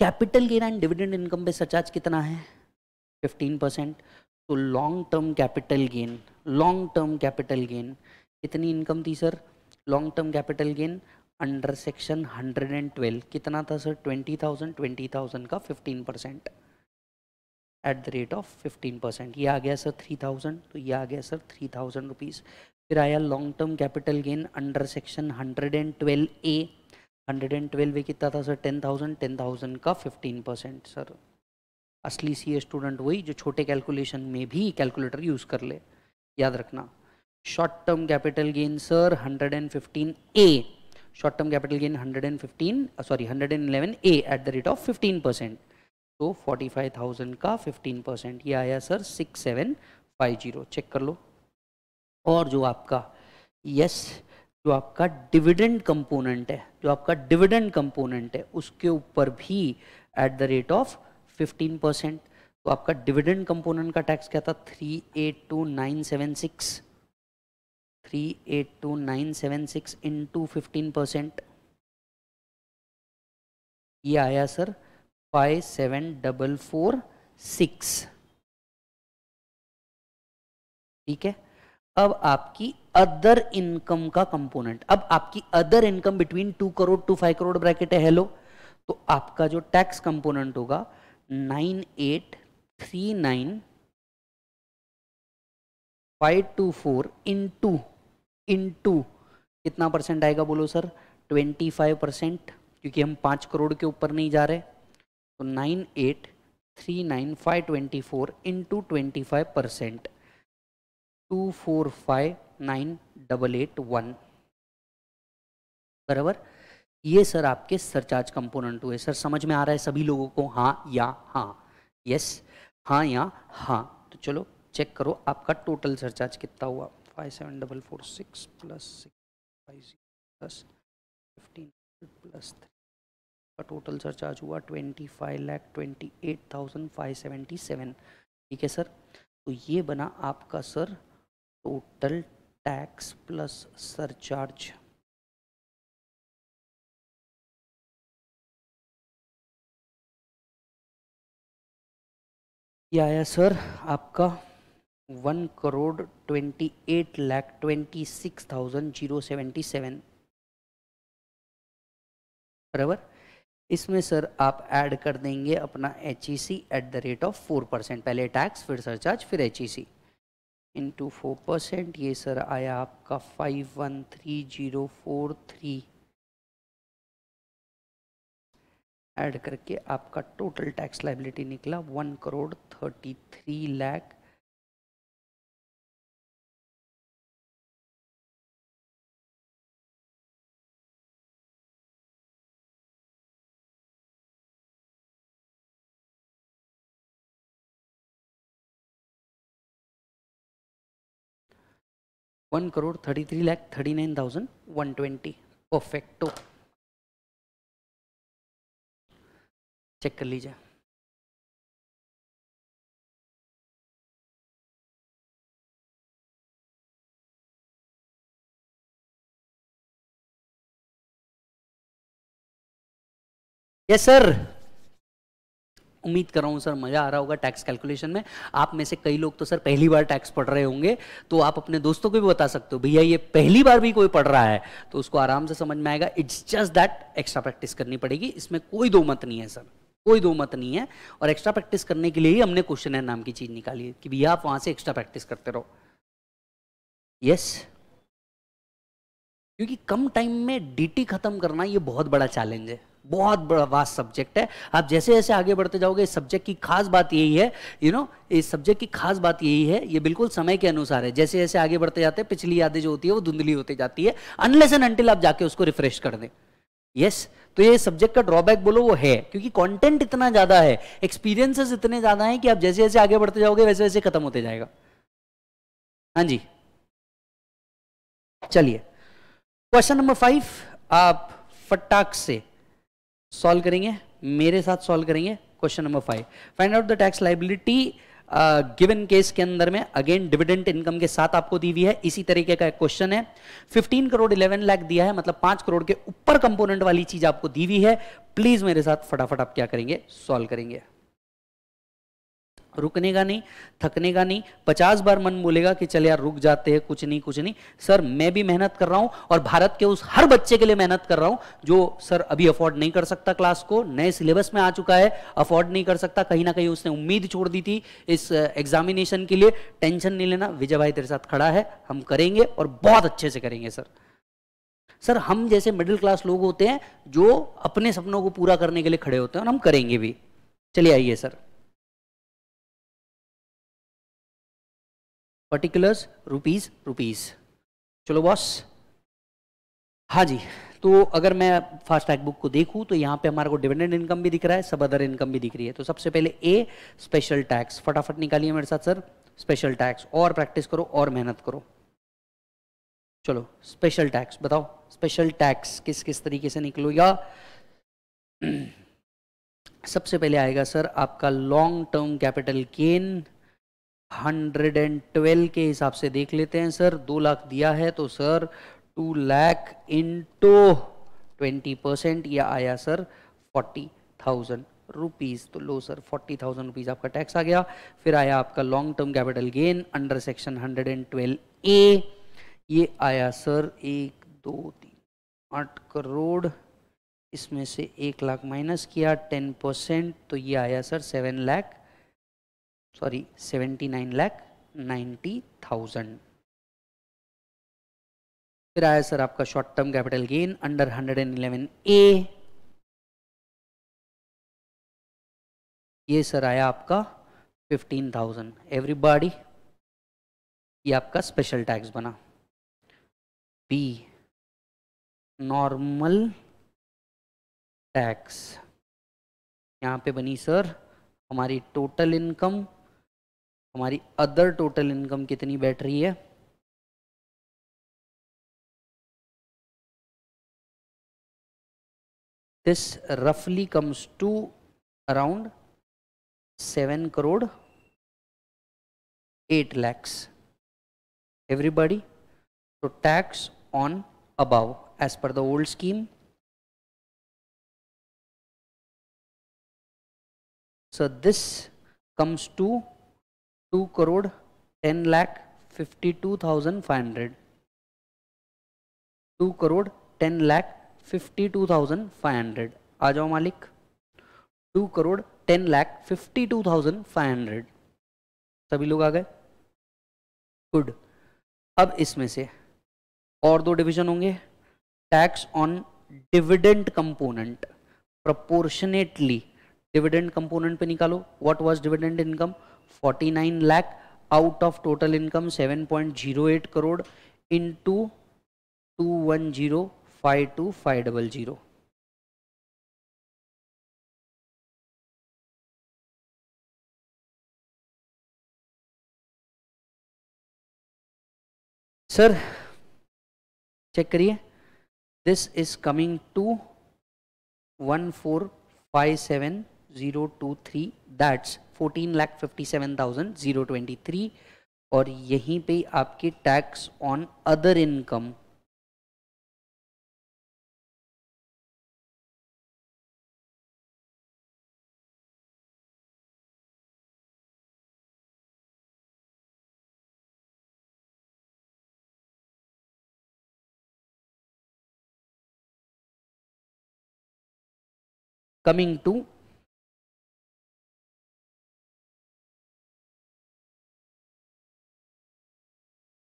Speaker 2: capital gain and dividend income पे सरचार्ज कितना है 15 परसेंट तो long term capital gain long term capital gain कितनी इनकम थी sir long term capital gain under section 112 कितना था सर 20,000 20,000 का 15 percent at the rate of 15 percent ये आ गया सर 3,000 तो ये आ गया सर 3,000 थाउजेंड रुपीज़ फिर आया long term capital gain under section 112 A 112 A कितना था सर 10,000 10,000 का 15 परसेंट सर असली सी स्टूडेंट वही जो छोटे कैलकुलेशन में भी कैलकुलेटर यूज़ कर ले याद रखना short term capital gain sir 115 A short term capital gain 115 sorry 111 A at the rate of 15 percent तो 45,000 का 15 परसेंट ये आया सर 6750 चेक कर लो और जो आपका यस जो आपका डिविडेंड कंपोनेंट है जो आपका डिविडेंड कंपोनेंट है उसके ऊपर भी at the rate of 15 percent तो आपका डिविडेंड
Speaker 1: कंपोनेंट का टैक्स क्या था three eight two nine seven six three eight two nine seven six into fifteen percent ये आया sir five seven double four six ठीक है अब आपकी अदर इनकम का कंपोनेंट अब आपकी other income between two crore two five crore bracket है हेलो तो आपका जो टैक्स कंपोनेंट होगा nine eight three nine five two four into into कितना परसेंट आएगा बोलो सर 25 परसेंट क्योंकि हम पाँच
Speaker 2: करोड़ के ऊपर नहीं जा रहे तो nine eight three nine five twenty four two twenty five percent two four five nine double eight one बराबर ये सर आपके सरचार्ज कंपोनेंट हुए सर समझ में आ रहा है सभी लोगों को हाँ या हाँ यस हाँ या
Speaker 1: हाँ तो चलो चेक करो आपका टोटल सरचार्ज कितना हुआ five seven double four six plus six five plus fifteen plus three का टोटल सर चार्ज हुआ twenty five lakh twenty eight thousand five seventy seven ठीक है सर तो ये बना आपका sir total tax plus surcharge आया सर आपका one crore twenty eight lakh twenty six thousand zero seventy seven बराबर इसमें सर आप ऐड कर देंगे अपना H E C at the rate of four percent पहले टैक्स फिर सरचार्ज फिर H E C into four percent ये सर आया आपका five one three zero four three add करके आपका टोटल टैक्स लाइबिलिटी निकला one crore thirty three lakh
Speaker 3: one crore thirty three lakh thirty nine thousand one twenty परफेक्टो चेक कर लीजिए
Speaker 2: यस सर उम्मीद कर रहा हूँ सर मज़ा आ रहा होगा टैक्स कैलकुलेशन में आप में से कई लोग तो सर पहली बार टैक्स पढ़ रहे होंगे तो आप अपने दोस्तों को भी बता सकते हो भैया ये पहली बार भी कोई पढ़ रहा है तो उसको आराम से समझ में आएगा it's just that extra practice करनी पड़ेगी इसमें कोई दो मत नहीं है सर कोई दो मत नहीं है और एक्स्ट्रा प्रैक्टिस करने के लिए ही हमने क्वेश्चन है नाम की चीज़
Speaker 1: निकाली है कि भैया आप वहाँ से एक्स्ट्रा प्रैक्टिस करते रहो यस yes. क्योंकि कम टाइम में डीटी खत्म करना ये बहुत बड़ा चैलेंज है बहुत
Speaker 2: बड़ा वास्ट सब्जेक्ट है आप जैसे जैसे आगे बढ़ते जाओगे इस सब्जेक्ट की खास बात यही है यू you नो know, इस सब्जेक्ट की खास बात यही है ये बिल्कुल समय के अनुसार है जैसे जैसे आगे बढ़ते जाते हैं पिछली यादें जो होती है वो धुंधली होती जाती है अनलेस एंड अंटिल आप जाके उसको रिफ्रेश कर दें यस yes, तो ये सब्जेक्ट का ड्रॉबैक बोलो वो है क्योंकि कंटेंट इतना ज्यादा है एक्सपीरियंसेस इतने ज्यादा हैं कि आप जैसे जैसे आगे बढ़ते जाओगे
Speaker 1: वैसे वैसे खत्म होते जाएगा हाँ जी चलिए क्वेश्चन नंबर फाइव आप फटाक से सॉल्व
Speaker 2: करेंगे मेरे साथ सॉल्व करेंगे question number five find out the tax liability given case के अंदर में अगेन डिविडेंट इनकम के साथ आपको दी हुई है इसी तरीके का क्वेश्चन है 15 करोड़ 11 लाख दिया है मतलब 5 करोड़ के ऊपर कंपोनेंट वाली चीज आपको दी हुई है प्लीज मेरे साथ फटाफट आप क्या करेंगे सॉल्व करेंगे रुकने का नहीं थकने का नहीं पचास बार मन बोलेगा कि चल यार रुक जाते हैं कुछ नहीं कुछ नहीं सर मैं भी मेहनत कर रहा हूं और भारत के उस हर बच्चे के लिए मेहनत कर रहा हूं जो सर अभी अफोर्ड नहीं कर सकता क्लास को नए सिलेबस में आ चुका है अफोर्ड नहीं कर सकता कहीं ना कहीं उसने उम्मीद छोड़ दी थी इस एग्जामिनेशन के लिए टेंशन नहीं लेना विजय भाई तेरे साथ खड़ा है हम करेंगे और बहुत अच्छे से
Speaker 1: करेंगे सर सर हम जैसे मिडिल क्लास लोग होते हैं जो अपने सपनों को पूरा करने के लिए खड़े होते हैं और हम करेंगे भी चलिए आइए सर पर्टिकुलर्स रुपीज़ रुपीज़ चलो बॉस हाँ जी तो अगर मैं फास्ट टैग बुक को देखूं तो यहाँ पे हमारे
Speaker 2: को डिविडेंड इनकम भी दिख रहा है सब अदर इनकम भी दिख रही है तो सबसे पहले ए स्पेशल टैक्स फटाफट निकालिए मेरे साथ सर स्पेशल टैक्स और प्रैक्टिस करो और मेहनत करो चलो स्पेशल टैक्स बताओ स्पेशल टैक्स किस किस तरीके से निकलेगा सबसे पहले आएगा सर आपका long term capital gain hundred and twelve के हिसाब से देख लेते हैं सर दो लाख दिया है तो sir two in into twenty percent यह आया सर फोर्टी थाउजेंड रुपीज़ तो लो सर फोर्टी थाउजेंड रुपीज़ आपका टैक्स आ गया फिर आया आपका long term capital gain under section hundred and twelve A ये आया सर एक दो तीन आठ करोड़ इसमें से एक लाख
Speaker 1: माइनस किया टेन परसेंट तो ये आया sir seven lakh sorry seventy nine lakh ninety thousand फिर आया सर आपका short term capital gain under hundred and eleven A ये सर आया आपका फिफ्टीन थाउजेंड एवरीबॉडी ये आपका स्पेशल टैक्स बना बी नॉर्मल टैक्स यहाँ पे बनी सर हमारी टोटल इनकम हमारी अदर टोटल इनकम कितनी बैठ रही है
Speaker 3: दिस रफली
Speaker 1: comes to around seven crore eight lakhs everybody तो tax on above as per the old scheme so this comes to two crore ten lakh fifty two thousand five hundred
Speaker 2: two crore ten lakh fifty two thousand five hundred आ जाओ मालिक
Speaker 1: two crore ten lakh fifty two thousand five hundred सभी लोग आ गए गुड अब इसमें से और दो डिवीजन होंगे tax on dividend component
Speaker 2: proportionately dividend component पे निकालो what was dividend income 49
Speaker 1: lakh out of total income 7.08 crore into 2105250
Speaker 3: sir
Speaker 2: check करिए this is coming to one four five seven zero two three that's fourteen lakh fifty seven thousand
Speaker 1: zero twenty three और यहीं पे आपके tax on other income coming to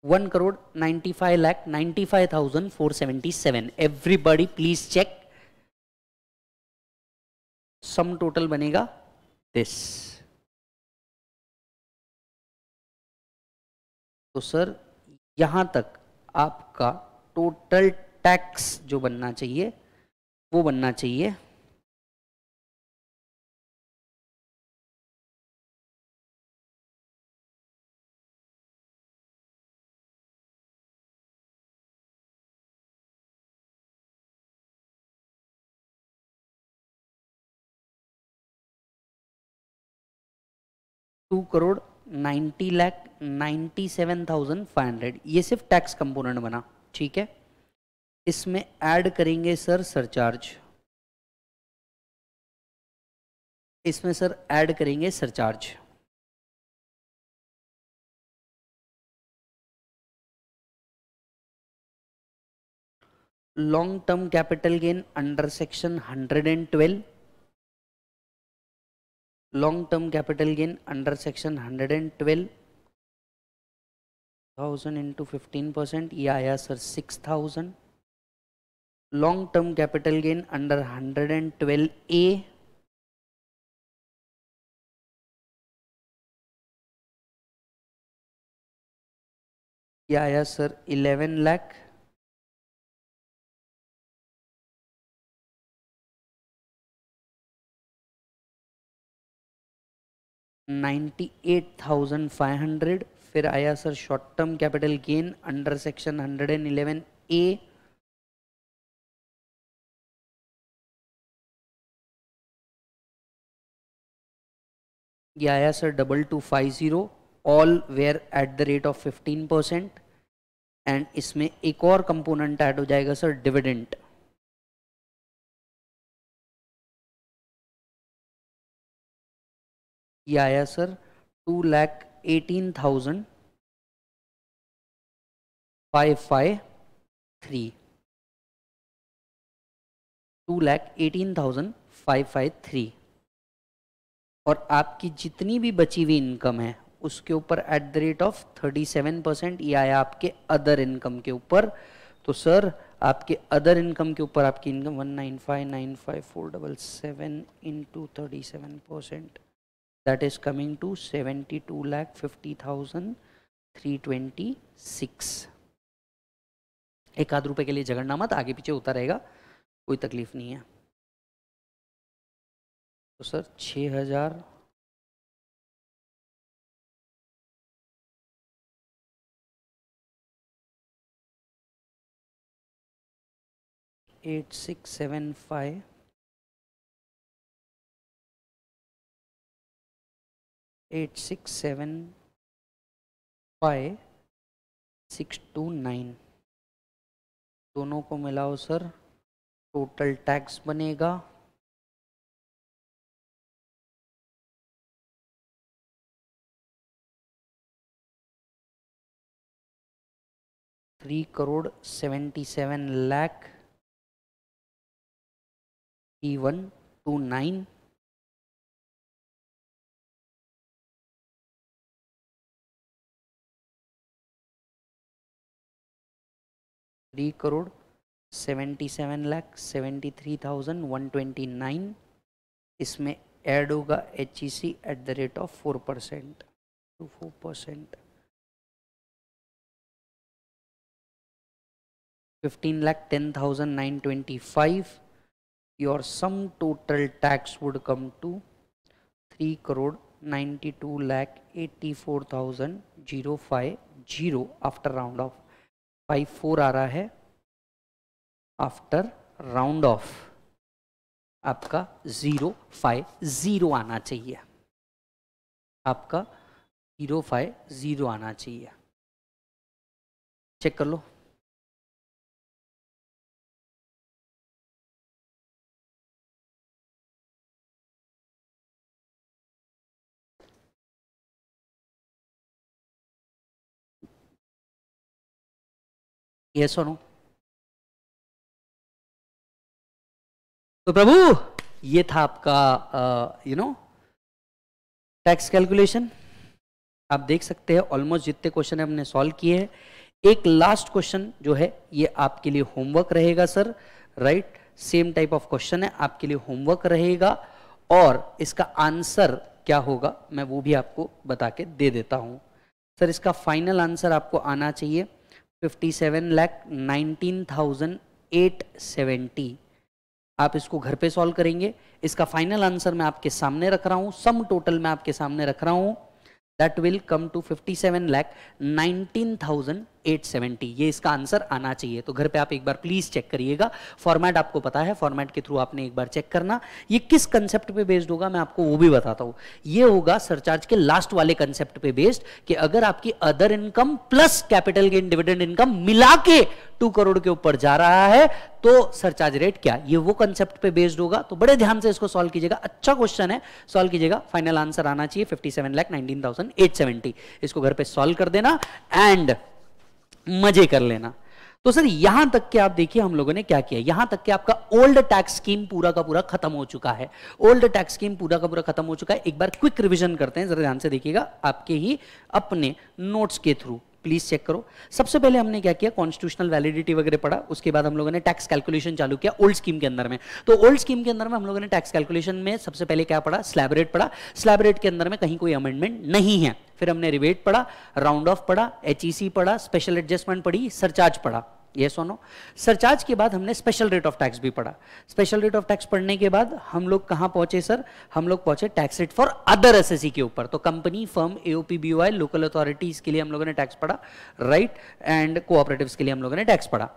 Speaker 1: one crore ninety five lakh ninety five thousand four seventy seven everybody please check sum total बनेगा दिस तो सर यहां तक आपका टोटल टैक्स जो बनना चाहिए वो बनना चाहिए two crore ninety lakh ninety seven thousand five hundred ये सिर्फ टैक्स कंपोनेंट बना ठीक है इसमें ऐड करेंगे सर सरचार्ज इसमें सर ऐड करेंगे surcharge long term capital gain under section hundred and twelve long term capital gain under section 112 1000 into 15 percent EIS आया 6000 long term capital gain under 112
Speaker 3: a yeah, sir. 11 lakh.
Speaker 1: 98,500 फिर आया sir short term capital gain under section 111 A ये आया sir double two five zero all where at the rate of 15 percent and इसमें एक और कंपोनेंट ऐड हो जाएगा सर डिविडेंट
Speaker 3: ये आया sir two lakh eighteen thousand five five
Speaker 1: three two lakh eighteen thousand five five three और आपकी जितनी भी बची हुई इनकम है
Speaker 2: उसके ऊपर at the rate of thirty seven percent ये आया आपके अदर इनकम के ऊपर तो सर आपके अदर इनकम के ऊपर आपकी income one nine five nine five four double seven
Speaker 1: into thirty seven percent that is coming to 72 lakh twenty six एक आध रुपये के लिए झगड़ना मत आगे पीछे होता रहेगा कोई तकलीफ नहीं है तो सर छ हजार
Speaker 3: eight six seven five eight six seven
Speaker 1: five six two nine दोनों को मिलाओ सर टोटल टैक्स बनेगा
Speaker 3: three crore seventy seven lakh ई one two nine
Speaker 1: three crore seventy seven lakh seventy three thousand one twenty nine
Speaker 2: इसमें ऐड होगा H E C at the rate of four percent two
Speaker 1: four percent fifteen lakh ten thousand nine twenty five your sum total
Speaker 2: tax would come to three crore ninety two lakh eighty four
Speaker 1: thousand zero five zero after round off five four आ रहा है आफ्टर राउंड ऑफ आपका ज़ीरो फाइव ज़ीरो आना चाहिए आपका ज़ीरो फाइव ज़ीरो आना चाहिए चेक कर लो
Speaker 3: yes तो प्रभु ये था
Speaker 2: आपका यू नो टैक्स कैलकुलेशन आप देख सकते हैं ऑलमोस्ट जितने क्वेश्चन हमने सॉल्व किए हैं एक लास्ट क्वेश्चन जो है ये आपके लिए होमवर्क रहेगा sir right same type of question है आपके लिए होमवर्क रहेगा और इसका आंसर क्या होगा मैं वो भी आपको बता के दे देता हूं सर इसका फाइनल आंसर आपको आना चाहिए fifty seven lakh nineteen thousand eight seventy आप इसको घर पे सॉल्व करेंगे इसका फाइनल आंसर मैं आपके सामने रख रहा हूं सम टोटल मैं आपके सामने रख रहा हूं that will come to fifty seven lakh nineteen thousand 870 ये इसका आंसर आना चाहिए तो घर पे आप एक बार प्लीज चेक करिएगा फॉर्मेट आपको पता है फॉर्मेट के थ्रू आपने एक बार चेक करना ये किस कंसेप्ट पे बेस्ड होगा मैं आपको वो भी बताता हूं ये होगा सरचार्ज के लास्ट वाले कंसेप्ट पे बेस्ड कि अगर आपकी other income plus capital gain dividend income मिला के टू करोड़ के ऊपर जा रहा है तो सरचार्ज रेट क्या ये वो कंसेप्ट पे बेस्ड होगा तो बड़े ध्यान से इसको सॉल्व कीजिएगा अच्छा क्वेश्चन है सॉल्व कीजिएगा फाइनल आंसर आना चाहिए fifty seven lakh nineteen thousand eight seventy इसको घर पे सॉल्व कर देना एंड मजे कर लेना तो सर यहां तक के आप देखिए हम लोगों ने क्या किया यहां तक के आपका ओल्ड टैक्स स्कीम पूरा का पूरा खत्म हो चुका है ओल्ड टैक्स स्कीम पूरा का पूरा खत्म हो चुका है एक बार क्विक रिविजन करते हैं जरा ध्यान से देखिएगा आपके ही अपने नोट्स के थ्रू प्लीज़ चेक करो सबसे पहले हमने क्या किया कॉन्स्टिट्यूशनल वैलिडिटी वगैरह पढ़ा उसके बाद हम लोगों ने टैक्स कैलकुलेशन चालू किया ओल्ड स्कीम के अंदर में तो ओल्ड स्कीम के अंदर में हम लोगों ने टैक्स कैलकुलेशन में सबसे पहले क्या पढ़ा स्लैबरेट पढ़ा स्लैबरेट के अंदर में कहीं कोई अमेंडमेंट नहीं है फिर हमने रिवेट पढ़ा राउंड ऑफ पढ़ा एच e पढ़ा स्पेशल एडजस्टमेंट पढ़ी सरचार्ज पढ़ा ये सोनो सरचार्ज के बाद हमने स्पेशल रेट ऑफ टैक्स भी पढ़ा स्पेशल रेट ऑफ टैक्स पढ़ने के बाद हम लोग कहां पहुंचे सर हम लोग पहुंचे tax rate for other assessee के ऊपर तो company firm AOP BOI local authorities के लिए हम लोगों ने टैक्स पढ़ा राइट एंड कोऑपरेटिव्स के लिए हम लोगों ने टैक्स पढ़ा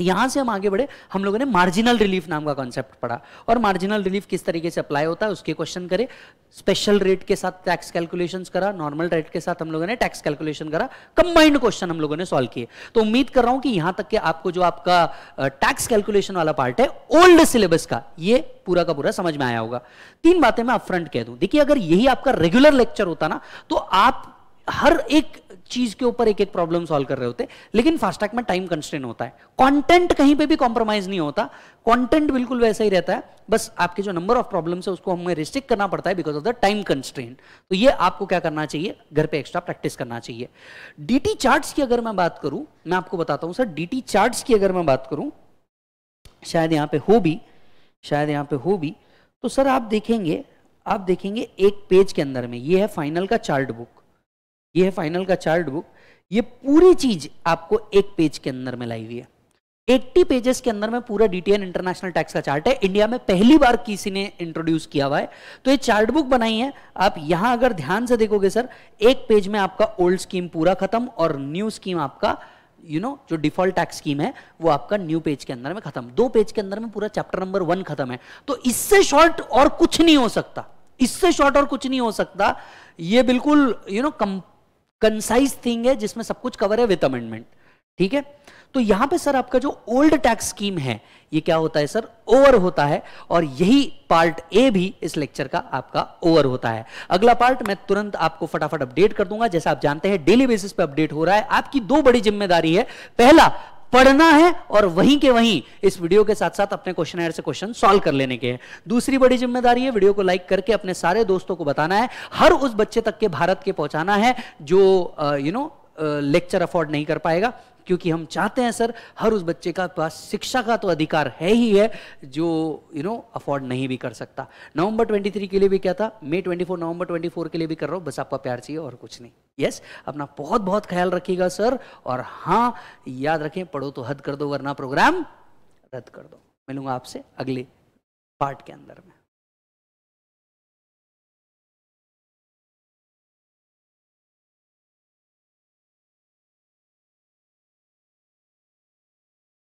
Speaker 2: यहाँ से हम आगे बढ़े हम लोगों ने मार्जिनल रिलीफ नाम का कॉन्सेप्ट पढ़ा और मार्जिनल रिलीफ किस तरीके से अप्लाई होता है उसके क्वेश्चन करे स्पेशल रेट के साथ टैक्स कैलकुलेशन करा नॉर्मल रेट के साथ हम लोगों ने टैक्स कैलकुलेशन करा कंबाइंड क्वेश्चन हम लोगों ने सॉल्व किए तो उम्मीद कर रहा हूं कि यहां तक के आपको जो आपका टैक्स कैलकुलेशन वाला पार्ट है ओल्ड सिलेबस का ये पूरा का पूरा समझ में आया होगा तीन बातें मैं अपफ्रंट कह दूं देखिए अगर यही आपका रेगुलर लेक्चर होता ना तो आप हर एक चीज के ऊपर एक एक प्रॉब्लम सॉल्व कर रहे होते लेकिन फास्टैग में टाइम कंस्टेंट होता है कंटेंट कहीं पे भी कॉम्प्रोमाइज नहीं होता कंटेंट बिल्कुल वैसा ही रहता है बस आपके जो नंबर ऑफ प्रॉब्लम है उसको हमें रिस्ट्रिक्ट करना पड़ता है because of the time constant तो ये आपको क्या करना चाहिए घर पे एक्स्ट्रा प्रैक्टिस करना चाहिए डीटी चार्ट्स की अगर मैं बात करूं मैं आपको बताता हूं सर डीटी चार्ट्स की अगर मैं बात करूं शायद यहाँ पे हो भी शायद यहां पर हो भी तो सर आप देखेंगे आप देखेंगे एक पेज के अंदर में ये है फाइनल का चार्ट बुक ये है फाइनल का चार्ट बुक ये पूरी चीज आपको एक पेज के अंदर में लाई हुई है एट्टी पेजेस के अंदर में पूरा डीटीएन इंटरनेशनल टैक्स का चार्ट है इंडिया में पहली बार किसी ने इंट्रोड्यूस किया हुआ है तो ये चार्ट बुक बनाई है आप यहां अगर ध्यान से देखोगे सर एक पेज में आपका ओल्ड स्कीम पूरा खत्म और न्यू स्कीम आपका यू you नो know, जो डिफॉल्ट टैक्स स्कीम है वो आपका न्यू पेज के अंदर में खत्म दो पेज के अंदर में पूरा चैप्टर नंबर वन खत्म है तो इससे शॉर्ट और कुछ नहीं हो सकता इससे शॉर्ट और कुछ नहीं हो सकता ये बिल्कुल यू नो कम कंसाइज थिंग है जिसमें सब कुछ कवर है विथ अमेंडमेंट ठीक है तो यहां पे सर आपका जो ओल्ड टैक्स स्कीम है ये क्या होता है सर ओवर होता है और यही पार्ट ए भी इस लेक्चर का आपका ओवर होता है अगला पार्ट मैं तुरंत आपको फटाफट अपडेट कर दूंगा जैसा आप जानते हैं डेली बेसिस पे अपडेट हो रहा है आपकी दो बड़ी जिम्मेदारी है पहला पढ़ना है और वहीं के वहीं इस वीडियो के साथ साथ अपने क्वेश्चन से क्वेश्चन सॉल्व कर लेने के हैं दूसरी बड़ी जिम्मेदारी है वीडियो को लाइक करके अपने सारे दोस्तों को बताना है हर उस बच्चे तक के भारत के पहुंचाना है जो यू नो लेक्चर अफोर्ड नहीं कर पाएगा क्योंकि हम चाहते हैं सर हर उस बच्चे का पास तो शिक्षा का तो अधिकार है ही है जो यू नो अफोर्ड नहीं भी कर सकता नवंबर 23 के लिए भी क्या था मई 24 नवंबर 24 के लिए भी कर रहा हूँ बस आपका प्यार चाहिए और कुछ नहीं यस अपना बहुत बहुत ख्याल रखिएगा सर और हाँ याद रखें पढ़ो तो हद कर दो वरना प्रोग्राम रद्द कर दो मिलूंगा आपसे अगले पार्ट के अंदर में